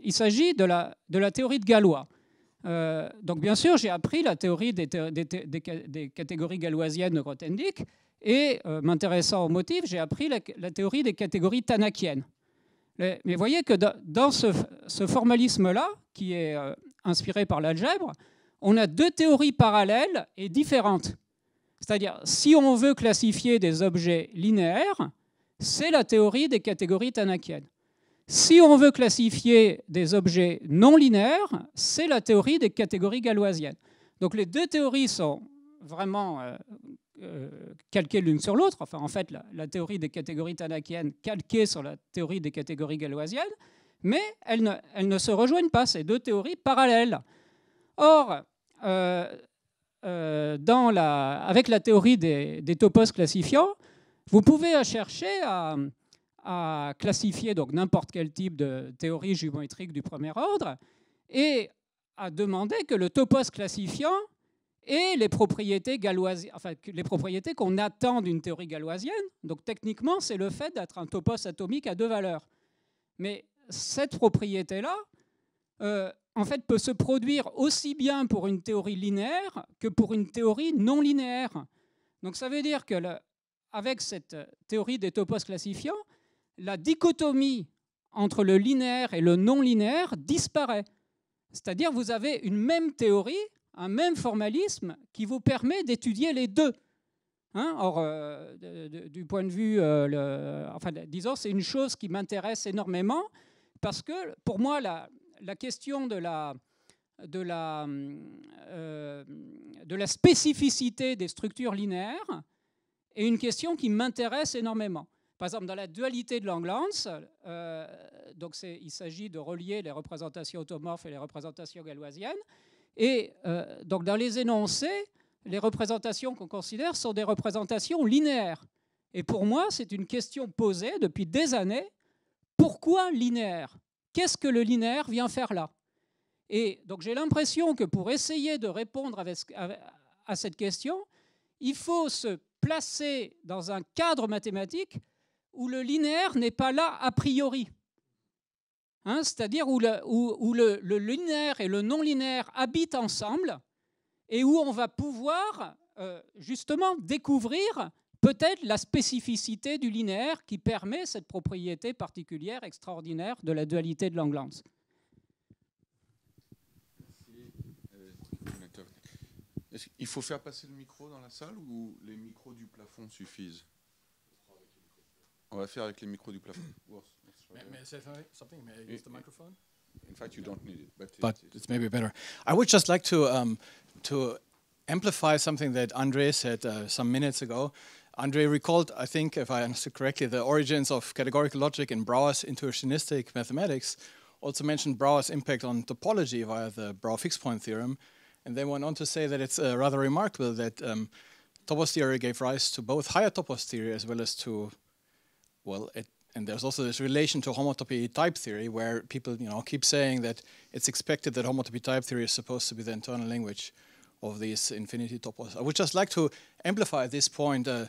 il s'agit de la, de la théorie de Galois. Euh, donc bien sûr, j'ai appris la théorie des, des, catégories galoisiennes de Grothendieck et, euh, m'intéressant au motif, j'ai appris la, théorie des catégories tanakiennes. mais voyez que dans, ce, formalisme-là, qui est euh, inspiré par l'algèbre, on a deux théories parallèles et différentes. C'est-à-dire, si on veut classifier des objets linéaires, c'est la théorie des catégories tanakiennes. Si on veut classifier des objets non linéaires, c'est la théorie des catégories galoisiennes. Donc les deux théories sont vraiment euh, euh, calquées l'une sur l'autre. Enfin, en fait, la, théorie des catégories tanakiennes calquée sur la théorie des catégories galoisiennes, mais elles ne, se rejoignent pas, ces deux théories parallèles. Or, euh, avec la théorie des, des, topos classifiants, vous pouvez chercher à à classifier donc n'importe quel type de théorie géométrique du premier ordre et à demander que le topos classifiant ait les propriétés enfin, les propriétés qu'on attend d'une théorie galoisienne. Donc techniquement, c'est le fait d'être un topos atomique à deux valeurs. Mais cette propriété-là, euh, en fait, peut se produire aussi bien pour une théorie linéaire que pour une théorie non linéaire. Donc ça veut dire que avec cette théorie des topos classifiants, la dichotomie entre le linéaire et le non-linéaire disparaît. C'est-à-dire vous avez une même théorie, un même formalisme qui vous permet d'étudier les deux. Hein Or, euh, du point de vue, euh, le, enfin, disons, c'est une chose qui m'intéresse énormément parce que pour moi, la, question euh, de la spécificité des structures linéaires est une question qui m'intéresse énormément. Par exemple, dans la dualité de Langlands, euh, donc il s'agit de relier les représentations automorphes et les représentations galoisiennes. Et euh, donc dans les énoncés, les représentations qu'on considère sont des représentations linéaires. Et pour moi, c'est une question posée depuis des années. Pourquoi linéaire Qu'est-ce que le linéaire vient faire là Et donc j'ai l'impression que pour essayer de répondre à cette question, il faut se placer dans un cadre mathématique où le linéaire n'est pas là a priori. Hein, c'est-à-dire où, le, linéaire et le non-linéaire habitent ensemble et où on va pouvoir euh, justement découvrir peut-être la spécificité du linéaire qui permet cette propriété particulière, extraordinaire de la dualité de Langlands. Euh, Il faut faire passer le micro dans la salle ou les micros du plafond suffisent On va faire avec les micros du plafond. In fact, you don't need it, but, but it's maybe better. I would just like to um, to amplify something that Andre said uh, some minutes ago. Andre recalled, I think, if I understood correctly, the origins of categorical logic in Brouwer's intuitionistic mathematics. Also mentioned Brouwer's impact on topology via the Brouwer fixed point theorem, and then went on to say that it's uh, rather remarkable that um, topos theory gave rise to both higher topos theory as well as to well, it, and there's also this relation to homotopy type theory where people you know keep saying that it's expected that homotopy type theory is supposed to be the internal language of these infinity topos. I would just like to amplify this point. Uh,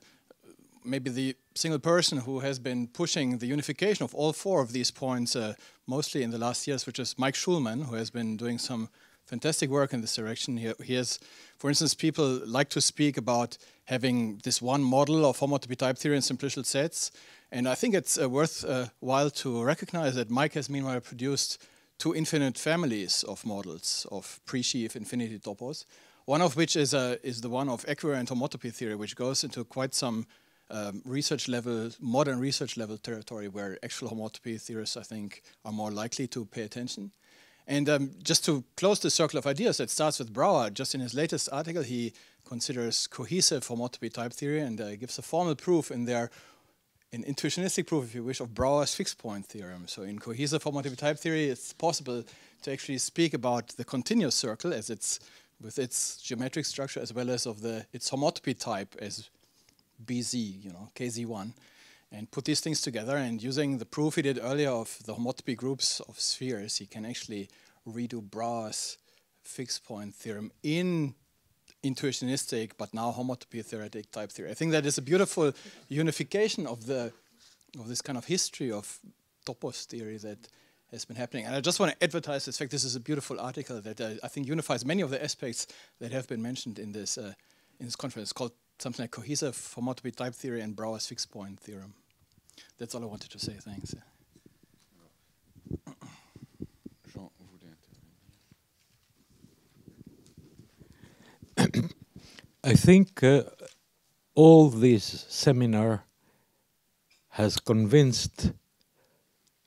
maybe the single person who has been pushing the unification of all four of these points uh, mostly in the last years, which is Mike Schulman, who has been doing some fantastic work in this direction. He, he has for instance, people like to speak about having this one model of homotopy type theory and simplicial sets. And I think it's uh, worthwhile to recognize that Mike has meanwhile produced two infinite families of models of pre-sheaf infinity topos, one of which is, uh, is the one of equivalent homotopy theory, which goes into quite some um, research level, modern research level territory where actual homotopy theorists, I think, are more likely to pay attention. And um, just to close the circle of ideas, it starts with Brouwer. Just in his latest article, he considers cohesive homotopy type theory and uh, gives a formal proof in there, an intuitionistic proof, if you wish, of Brouwer's fixed point theorem. So in cohesive homotopy type theory, it's possible to actually speak about the continuous circle as its with its geometric structure as well as of the its homotopy type as BZ, you know, KZ1 and put these things together. And using the proof he did earlier of the homotopy groups of spheres, he can actually redo Brouwer's fixed point theorem in intuitionistic, but now homotopy theoretic type theory. I think that is a beautiful unification of the of this kind of history of topos theory that has been happening. And I just want to advertise this fact. This is a beautiful article that uh, I think unifies many of the aspects that have been mentioned in this uh, in this conference. It's called something like cohesive homotopy type theory and Brouwer's fixed point theorem. That's all I wanted to say. Thanks. I think uh, all this seminar has convinced,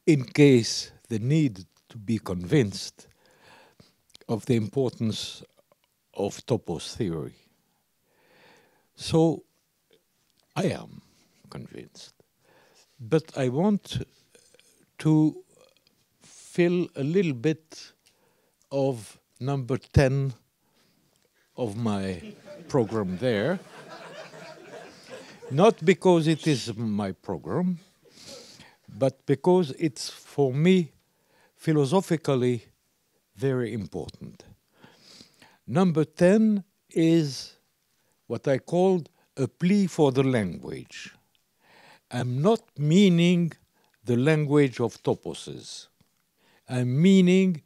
in case the need to be convinced, of the importance of topos theory. So I am convinced. But I want to fill a little bit of number 10 of my program there. Not because it is my program, but because it's for me philosophically very important. Number 10 is what I called a plea for the language. I'm not meaning the language of toposes. I'm meaning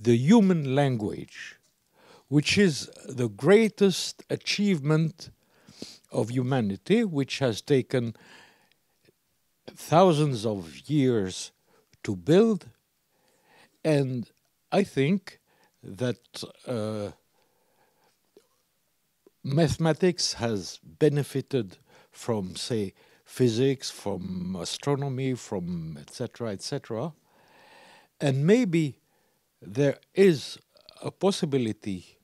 the human language, which is the greatest achievement of humanity, which has taken thousands of years to build. And I think that uh, mathematics has benefited from, say, physics, from astronomy, from etc., etc. And maybe there is a possibility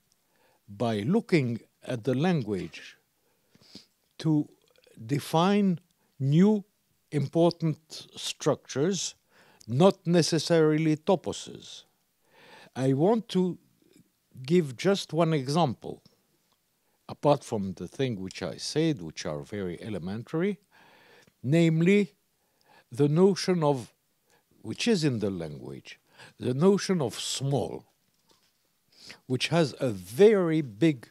by looking at the language to define new important structures, not necessarily toposes. I want to give just one example apart from the thing which I said, which are very elementary, namely the notion of, which is in the language, the notion of small, which has a very big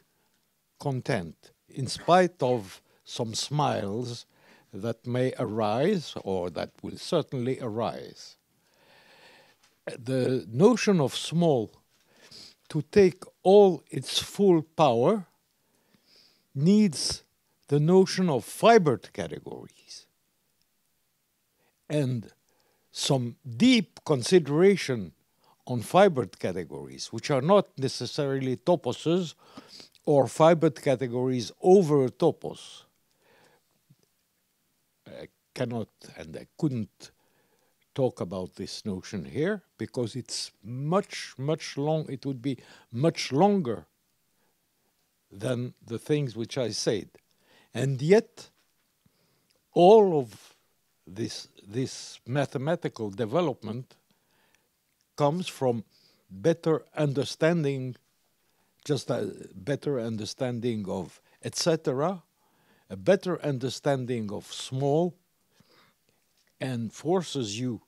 content, in spite of some smiles that may arise or that will certainly arise. The notion of small to take all its full power needs the notion of fibered categories and some deep consideration on fibered categories, which are not necessarily toposes or fibered categories over topos. I cannot and I couldn't talk about this notion here because it's much, much long, it would be much longer than the things which I said. And yet, all of this, this mathematical development comes from better understanding, just a better understanding of etc., a better understanding of small, and forces you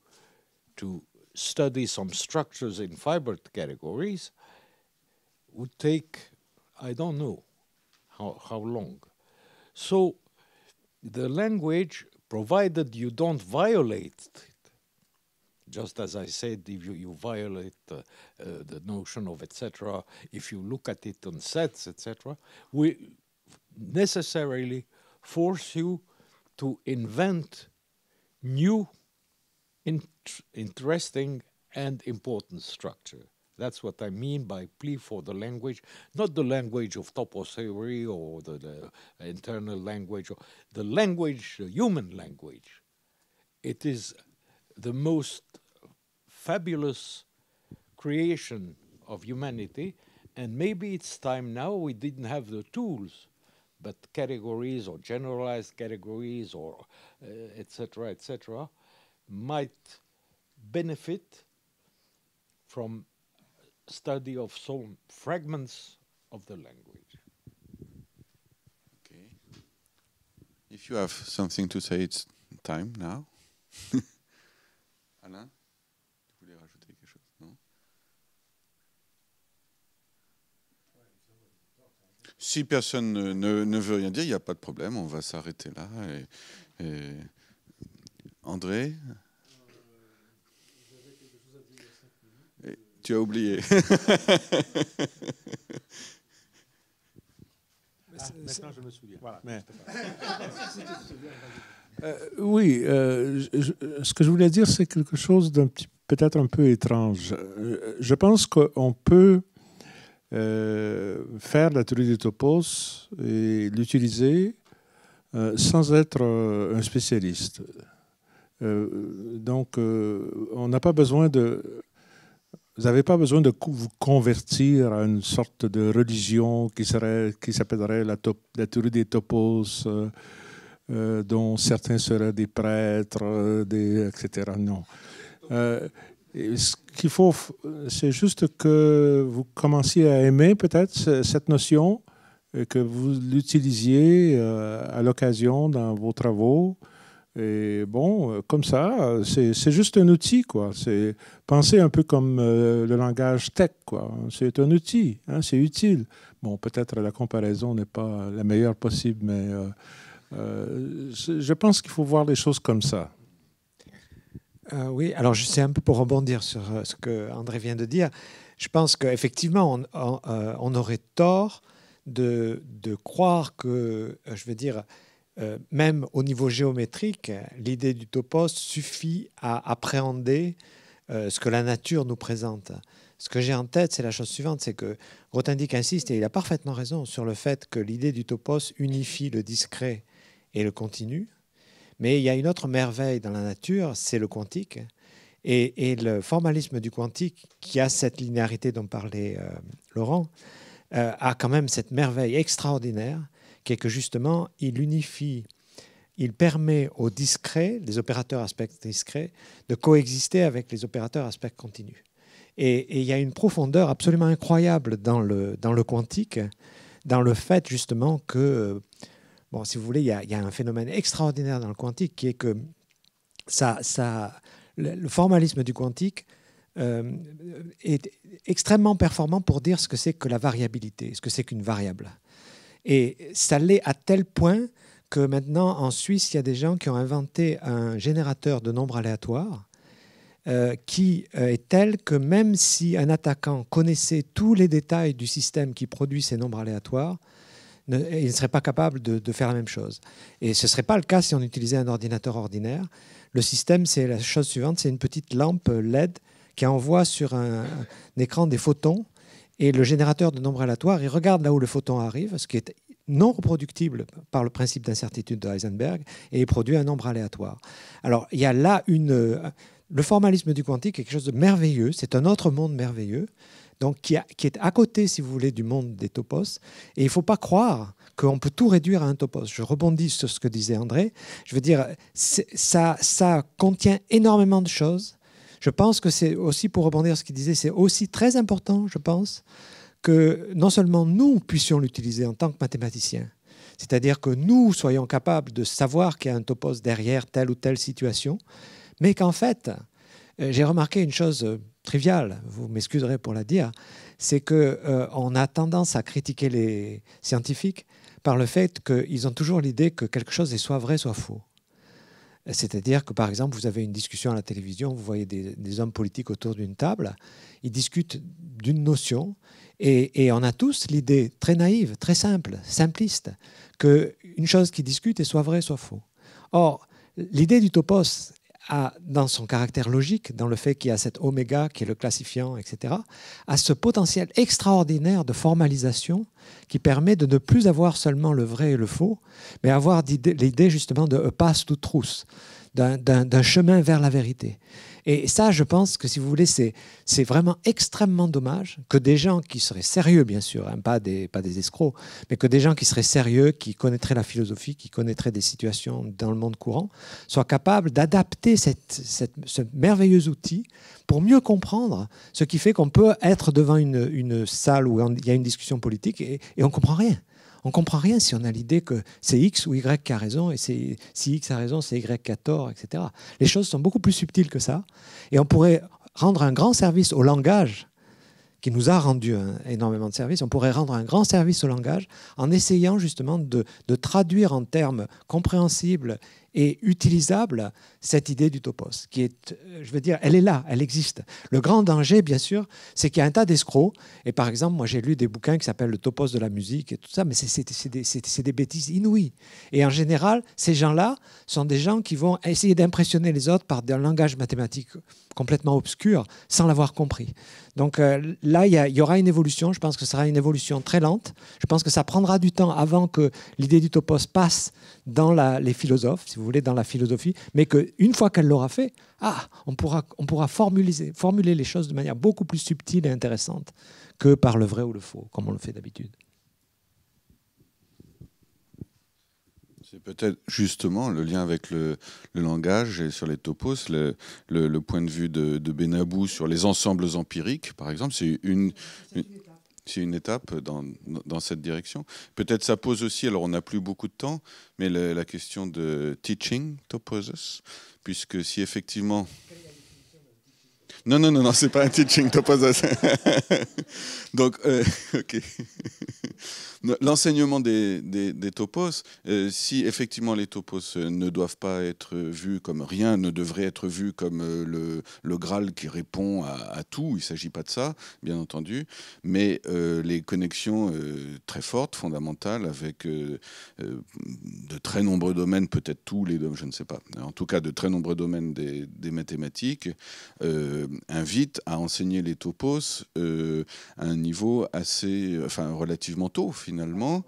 to study some structures in fiber categories would take I don't know how, how long. So the language, provided you don't violate it, just as I said, if you, you violate uh, uh, the notion of etc., if you look at it on sets, etc., we necessarily force you to invent new int interesting and important structure. That's what I mean by plea for the language, not the language of topos theory or the, the internal language, or the language, the human language. It is the most fabulous creation of humanity, and maybe it's time now we didn't have the tools, but categories or generalized categories or etc. Uh, etc. Et might benefit from study of some fragments of the language. Okay. If you have something to say, it's time now. Alain, tu voulais rajouter quelque chose, non Si personne ne, ne, veut rien dire, il n'y a pas de problème, on va s'arrêter là. Et, André Tu as oublié. Ah, ah, je me souviens. Euh, oui, euh, ce que je voulais dire, c'est quelque chose d'un petit, peut-être un peu étrange. Euh, je pense qu'on peut faire la théorie des topos et l'utiliser sans être un spécialiste. donc, on n'a pas besoin de vous n'avez pas besoin de vous convertir à une sorte de religion qui, serait, qui s'appellerait la, théorie des topos, euh, euh, dont certains seraient des prêtres, euh, des, etc. Non. ce qu'il faut, c'est juste que vous commenciez à aimer peut-être cette notion et que vous l'utilisiez à l'occasion dans vos travaux et bon, euh, comme ça, c'est juste un outil, quoi. C'est penser un peu comme euh, le langage tech, quoi. C'est un outil, hein, c'est utile. Bon, peut-être la comparaison n'est pas la meilleure possible, mais euh, je pense qu'il faut voir les choses comme ça. oui, alors je sais un peu pour rebondir sur ce que André vient de dire. Je pense qu'effectivement, on, aurait tort de, croire que, je veux dire, euh, même au niveau géométrique, l'idée du topos suffit à appréhender euh, ce que la nature nous présente. Ce que j'ai en tête, c'est la chose suivante, c'est que Grothendieck insiste, et il a parfaitement raison, sur le fait que l'idée du topos unifie le discret et le continu. Mais il y a une autre merveille dans la nature, c'est le quantique. Et, le formalisme du quantique, qui a cette linéarité dont parlait euh, Laurent, a quand même cette merveille extraordinaire qui est que justement, il unifie, il permet aux discrets, les opérateurs à spectre discret, de coexister avec les opérateurs à spectre continu. Et, il y a une profondeur absolument incroyable dans le, dans le quantique, dans le fait justement que, bon, si vous voulez, il y, a, un phénomène extraordinaire dans le quantique qui est que ça, ça, le, formalisme du quantique euh, est extrêmement performant pour dire ce que c'est que la variabilité, ce que c'est qu'une variable. Et ça l'est à tel point que maintenant, en Suisse, il y a des gens qui ont inventé un générateur de nombres aléatoires euh, qui euh, est tel que même si un attaquant connaissait tous les détails du système qui produit ces nombres aléatoires, il ne serait pas capable de, faire la même chose. Et ce ne serait pas le cas si on utilisait un ordinateur ordinaire. Le système, c'est la chose suivante, c'est une petite lampe LED qui envoie sur un écran des photons et le générateur de nombres aléatoires, il regarde là où le photon arrive, ce qui est non reproductible par le principe d'incertitude de Heisenberg, et il produit un nombre aléatoire. Alors il y a là une... Le formalisme du quantique est quelque chose de merveilleux, c'est un autre monde merveilleux, donc qui, est à côté, si vous voulez, du monde des topos. Et il ne faut pas croire qu'on peut tout réduire à un topos. Je rebondis sur ce que disait André. Je veux dire, ça contient énormément de choses je pense que c'est aussi, pour rebondir à ce qu'il disait, c'est aussi très important, je pense, que non seulement nous puissions l'utiliser en tant que mathématiciens, c'est-à-dire que nous soyons capables de savoir qu'il y a un topos derrière telle ou telle situation, mais qu'en fait, euh, j'ai remarqué une chose euh, triviale, vous m'excuserez pour la dire, c'est que euh, a tendance à critiquer les scientifiques par le fait qu'ils ont toujours l'idée que quelque chose est soit vrai, soit faux. C'est-à-dire que, par exemple, vous avez une discussion à la télévision, vous voyez des, hommes politiques autour d'une table, ils discutent d'une notion, et, on a tous l'idée très naïve, très simple, simpliste, qu'une chose qu'ils discutent soit vraie, soit faux. Or, l'idée du topos dans son caractère logique, dans le fait qu'il y a cet oméga qui est le classifiant, etc., à ce potentiel extraordinaire de formalisation qui permet de ne plus avoir seulement le vrai et le faux, mais avoir l'idée justement de euh, passe tout trousse, d'un chemin vers la vérité. Et ça, je pense que si vous voulez, c'est, vraiment extrêmement dommage que des gens qui seraient sérieux, bien sûr, hein, pas, des, escrocs, mais que des gens qui seraient sérieux, qui connaîtraient la philosophie, qui connaîtraient des situations dans le monde courant, soient capables d'adapter ce merveilleux outil pour mieux comprendre ce qui fait qu'on peut être devant une, salle où il y a une discussion politique et, et on ne comprend rien. On comprend rien si on a l'idée que c'est X ou Y qui a raison et si X a raison, c'est Y qui a tort, etc. Les choses sont beaucoup plus subtiles que ça. Et on pourrait rendre un grand service au langage qui nous a rendu un, énormément de services, on pourrait rendre un grand service au langage en essayant justement de traduire en termes compréhensibles et utilisable cette idée du topos, qui est, euh, je veux dire, elle est là, elle existe. Le grand danger, bien sûr, c'est qu'il y a un tas d'escrocs, et par exemple, moi j'ai lu des bouquins qui s'appellent Le topos de la musique et tout ça, mais c'est des, des, bêtises inouïes. Et en général, ces gens-là sont des gens qui vont essayer d'impressionner les autres par un langage mathématique complètement obscur, sans l'avoir compris. Donc euh, là, il y, aura une évolution. Je pense que ce sera une évolution très lente. Je pense que ça prendra du temps avant que l'idée du topos passe dans les philosophes, si vous voulez, dans la philosophie, mais qu'une fois qu'elle l'aura fait, ah, on pourra, formuler les choses de manière beaucoup plus subtile et intéressante que par le vrai ou le faux, comme on le fait d'habitude. C'est peut-être justement le lien avec le, langage et sur les topos, le, point de vue de, Benabou sur les ensembles empiriques, par exemple, c'est une, étape dans, cette direction. Peut-être ça pose aussi, alors on n'a plus beaucoup de temps, mais la, question de teaching toposes, puisque si effectivement... Non, non, non, non, c'est pas un teaching toposes. Donc, euh, ok. ok l'enseignement des, des, topos, euh, si effectivement les topos euh, ne doivent pas être vus comme rien, ne devrait être vu comme euh, le, le Graal qui répond à, à tout, il ne s'agit pas de ça, bien entendu, mais les connexions très fortes, fondamentales, avec de très nombreux domaines, peut-être tous les domaines, je ne sais pas, en tout cas de très nombreux domaines des, des mathématiques, invitent à enseigner les topos à un niveau assez, enfin relativement tôt finalement finalement.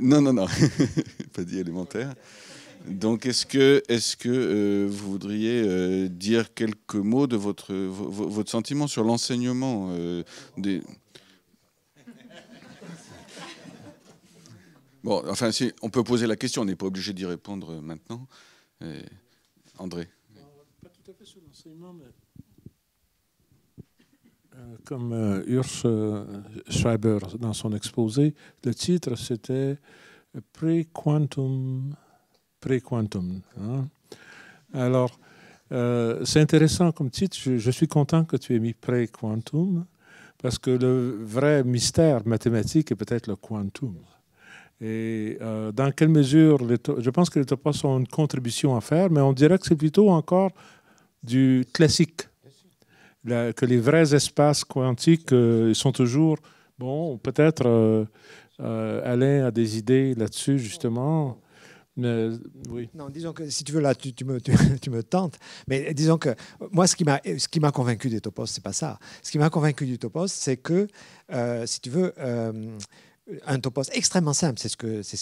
Non, non, non, pas dit élémentaire. Donc, est-ce que, est ce que euh, vous voudriez euh, dire quelques mots de votre, votre sentiment sur l'enseignement euh, des... Bon, enfin, si, on peut poser la question, on n'est pas obligé d'y répondre maintenant. André Pas tout à fait sur l'enseignement, mais euh, comme euh, Urs euh, Schreiber dans son exposé, le titre c'était « quantum pré-quantum. Hein. Alors, c'est intéressant comme titre. Je, suis content que tu aies mis « quantum parce que le vrai mystère mathématique est peut-être le quantum. Et dans quelle mesure, je pense que les topos ont une contribution à faire, mais on dirait que c'est plutôt encore du classique que les vrais espaces quantiques euh, sont toujours, bon, peut-être euh, euh, Alain a des idées là-dessus, justement. Mais, oui. Non, disons que si tu veux, là, tu, me, tu, me, tentes. Mais disons que moi, ce qui m'a convaincu des topos, c'est pas ça. Ce qui m'a convaincu du topos, c'est que, si tu veux, un topos extrêmement simple, c'est ce que c'est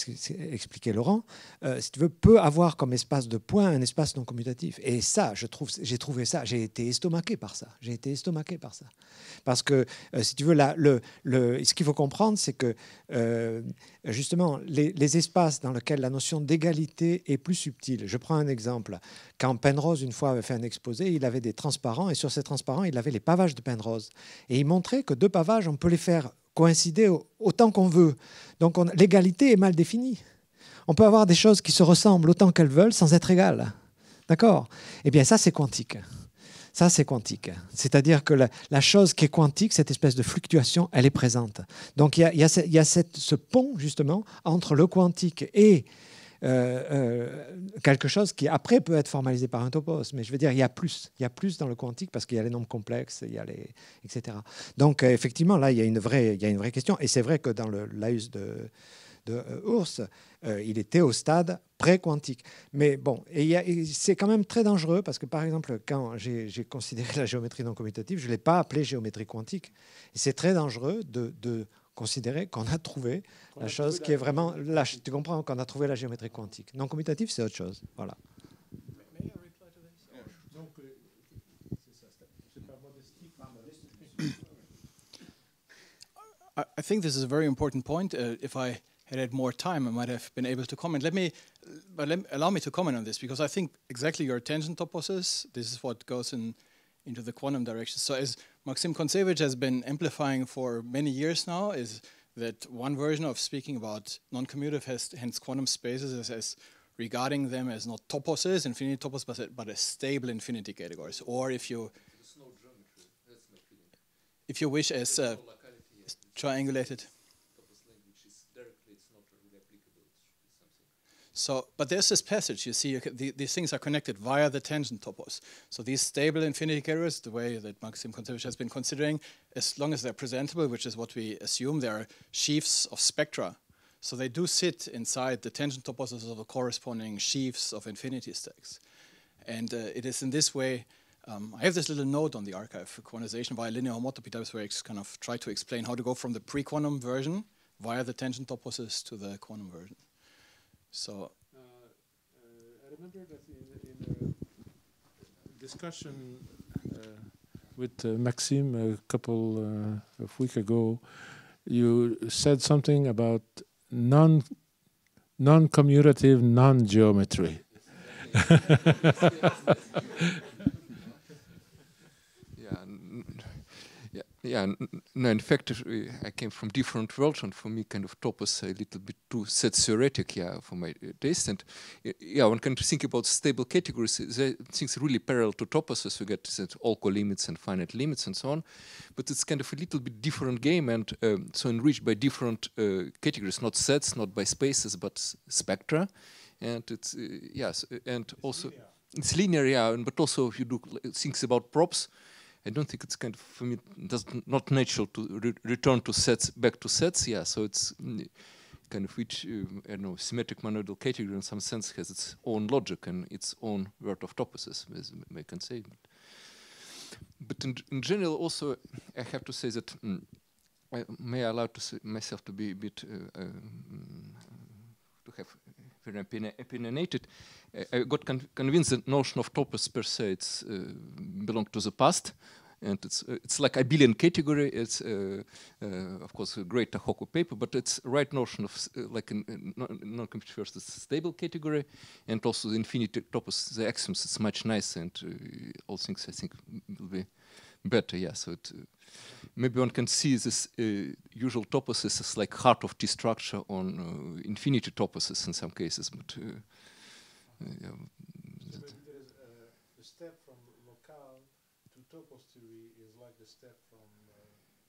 expliqué Laurent, euh, si tu veux, peut avoir comme espace de point un espace non commutatif. Et ça, je trouve, j'ai trouvé ça, j'ai été estomaqué par ça. J'ai été estomaqué par ça. Parce que, euh, si tu veux, là, le, ce qu'il faut comprendre, c'est que, euh, justement, les, les, espaces dans lesquels la notion d'égalité est plus subtile. Je prends un exemple. Quand Penrose, une fois, avait fait un exposé, il avait des transparents, et sur ces transparents, il avait les pavages de Penrose. Et il montrait que deux pavages, on peut les faire coïncider autant qu'on veut. Donc l'égalité est mal définie. On peut avoir des choses qui se ressemblent autant qu'elles veulent sans être égales. D'accord Eh bien ça, c'est quantique. Ça, c'est quantique. C'est-à-dire que la, chose qui est quantique, cette espèce de fluctuation, elle est présente. Donc il y a, il y cette, ce pont, justement, entre le quantique et euh, euh, quelque chose qui après peut être formalisé par un topos. Mais je veux dire, il y a plus, il y a plus dans le quantique parce qu'il y a les nombres complexes, il y a les, etc. Donc euh, effectivement, là, il y a une vraie, il y a une vraie question. Et c'est vrai que dans le laïus de, de Ours, il était au stade pré-quantique. Mais bon, et, c'est quand même très dangereux parce que, par exemple, quand j'ai considéré la géométrie non commutative, je ne l'ai pas appelée géométrie quantique. C'est très dangereux de, considérer qu'on a trouvé la chose qui est vraiment là. Tu comprends qu'on a trouvé la géométrie quantique. Non commutative c'est autre chose. Voilà. I think this is a very important point. Uh, if I had had more time, I might have been able to comment. Let me, but let, allow me to comment on this because I think exactly your attention toposes. This is what goes in into the quantum direction. So as Maxim Kontsevich has been amplifying for many years now, is that one version of speaking about non-commutative, has, hence quantum spaces, is as regarding them as not toposes, infinity topos, but, but as stable infinity categories. Or if you, if you wish, as uh, triangulated. So, but there's this passage, you see, you can, the, these things are connected via the tangent topos. So these stable infinity carriers, the way that Maxim Kontsevich has been considering, as long as they're presentable, which is what we assume, they are sheaves of spectra. So they do sit inside the tangent toposes of the corresponding sheaves of infinity stacks. And uh, it is in this way, um, I have this little note on the archive for quantization via linear homotopy types where I kind of try to explain how to go from the pre-quantum version via the tangent toposes to the quantum version. So uh, uh, I remember that in, in a discussion uh, with uh, Maxime a couple of weeks ago, you said something about non non commutative non geometry. yeah, no, in fact, uh, I came from different worlds, and for me, kind of top was a little bit too saturated, yeah, for my uh, taste. And yeah, one can think about stable categories, uh, things really parallel to topos, as we get that all co-limits and finite limits and so on. But it's kind of a little bit different game, and um, so enriched by different uh, categories, not sets, not by spaces, but spectra. And it's, uh, yes, and it's also, linear. it's linear, yeah, and, but also if you do things about props, I don't think it's kind of for me not natural to re return to sets back to sets. Yeah, so it's kind of which you uh, I know symmetric monoidal category in some sense has its own logic and its own world of toposes, as I can say. But, but in, in, general, also I have to say that. Mm, I may I allow to myself to be a bit uh, um, to have opinionated. Uh, I got con convinced that notion of topos per se it's uh, belong to the past, and it's uh, it's like abelian category. It's uh, uh, of course a great Tahoku paper, but it's right notion of uh, like in, non-computer first stable category, and also the infinity topos the axioms. It's much nicer, and all things I think will be better. Yeah, so it, uh, maybe one can see this uh, usual toposes as like heart of T structure on uh, infinity toposes in some cases, but. Yeah, so there is a step from locale to topos theory is like the step from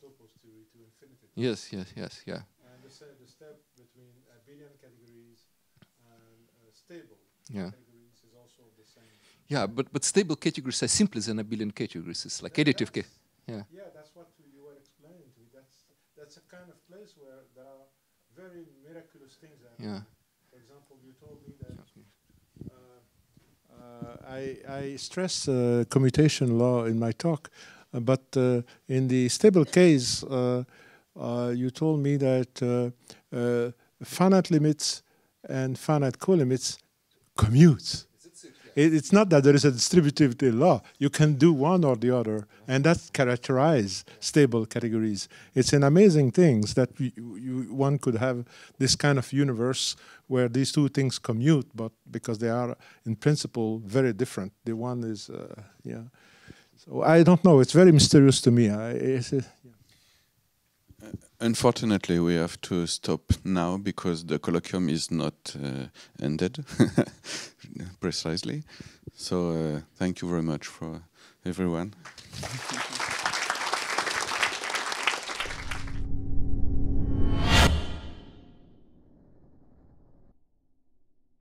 topos theory to infinity. Yes, yes, yes, yeah. And the, the step between abelian categories and uh, stable yeah. Categories yeah, but, but stable categories are simpler than abelian categories. It's like that, additive. yeah. yeah, that's what you were explaining to me. That's, that's a kind of place where there are very miraculous things Yeah. For example, you told me that uh, uh, I, I stress uh, commutation law in my talk, uh, but uh, in the stable case, you told me that finite limits and finite colimits commute. It, it's not that there is a distributivity law. You can do one or the other, and that characterizes stable categories. It's an amazing thing that we, you, one could have this kind of universe where these two things commute, but because they are in principle very different. The one is, uh, yeah. So I don't know. It's very mysterious to me. I, uh, yeah. Unfortunately, we have to stop now because the colloquium is not uh, ended precisely. So uh, thank you very much for everyone.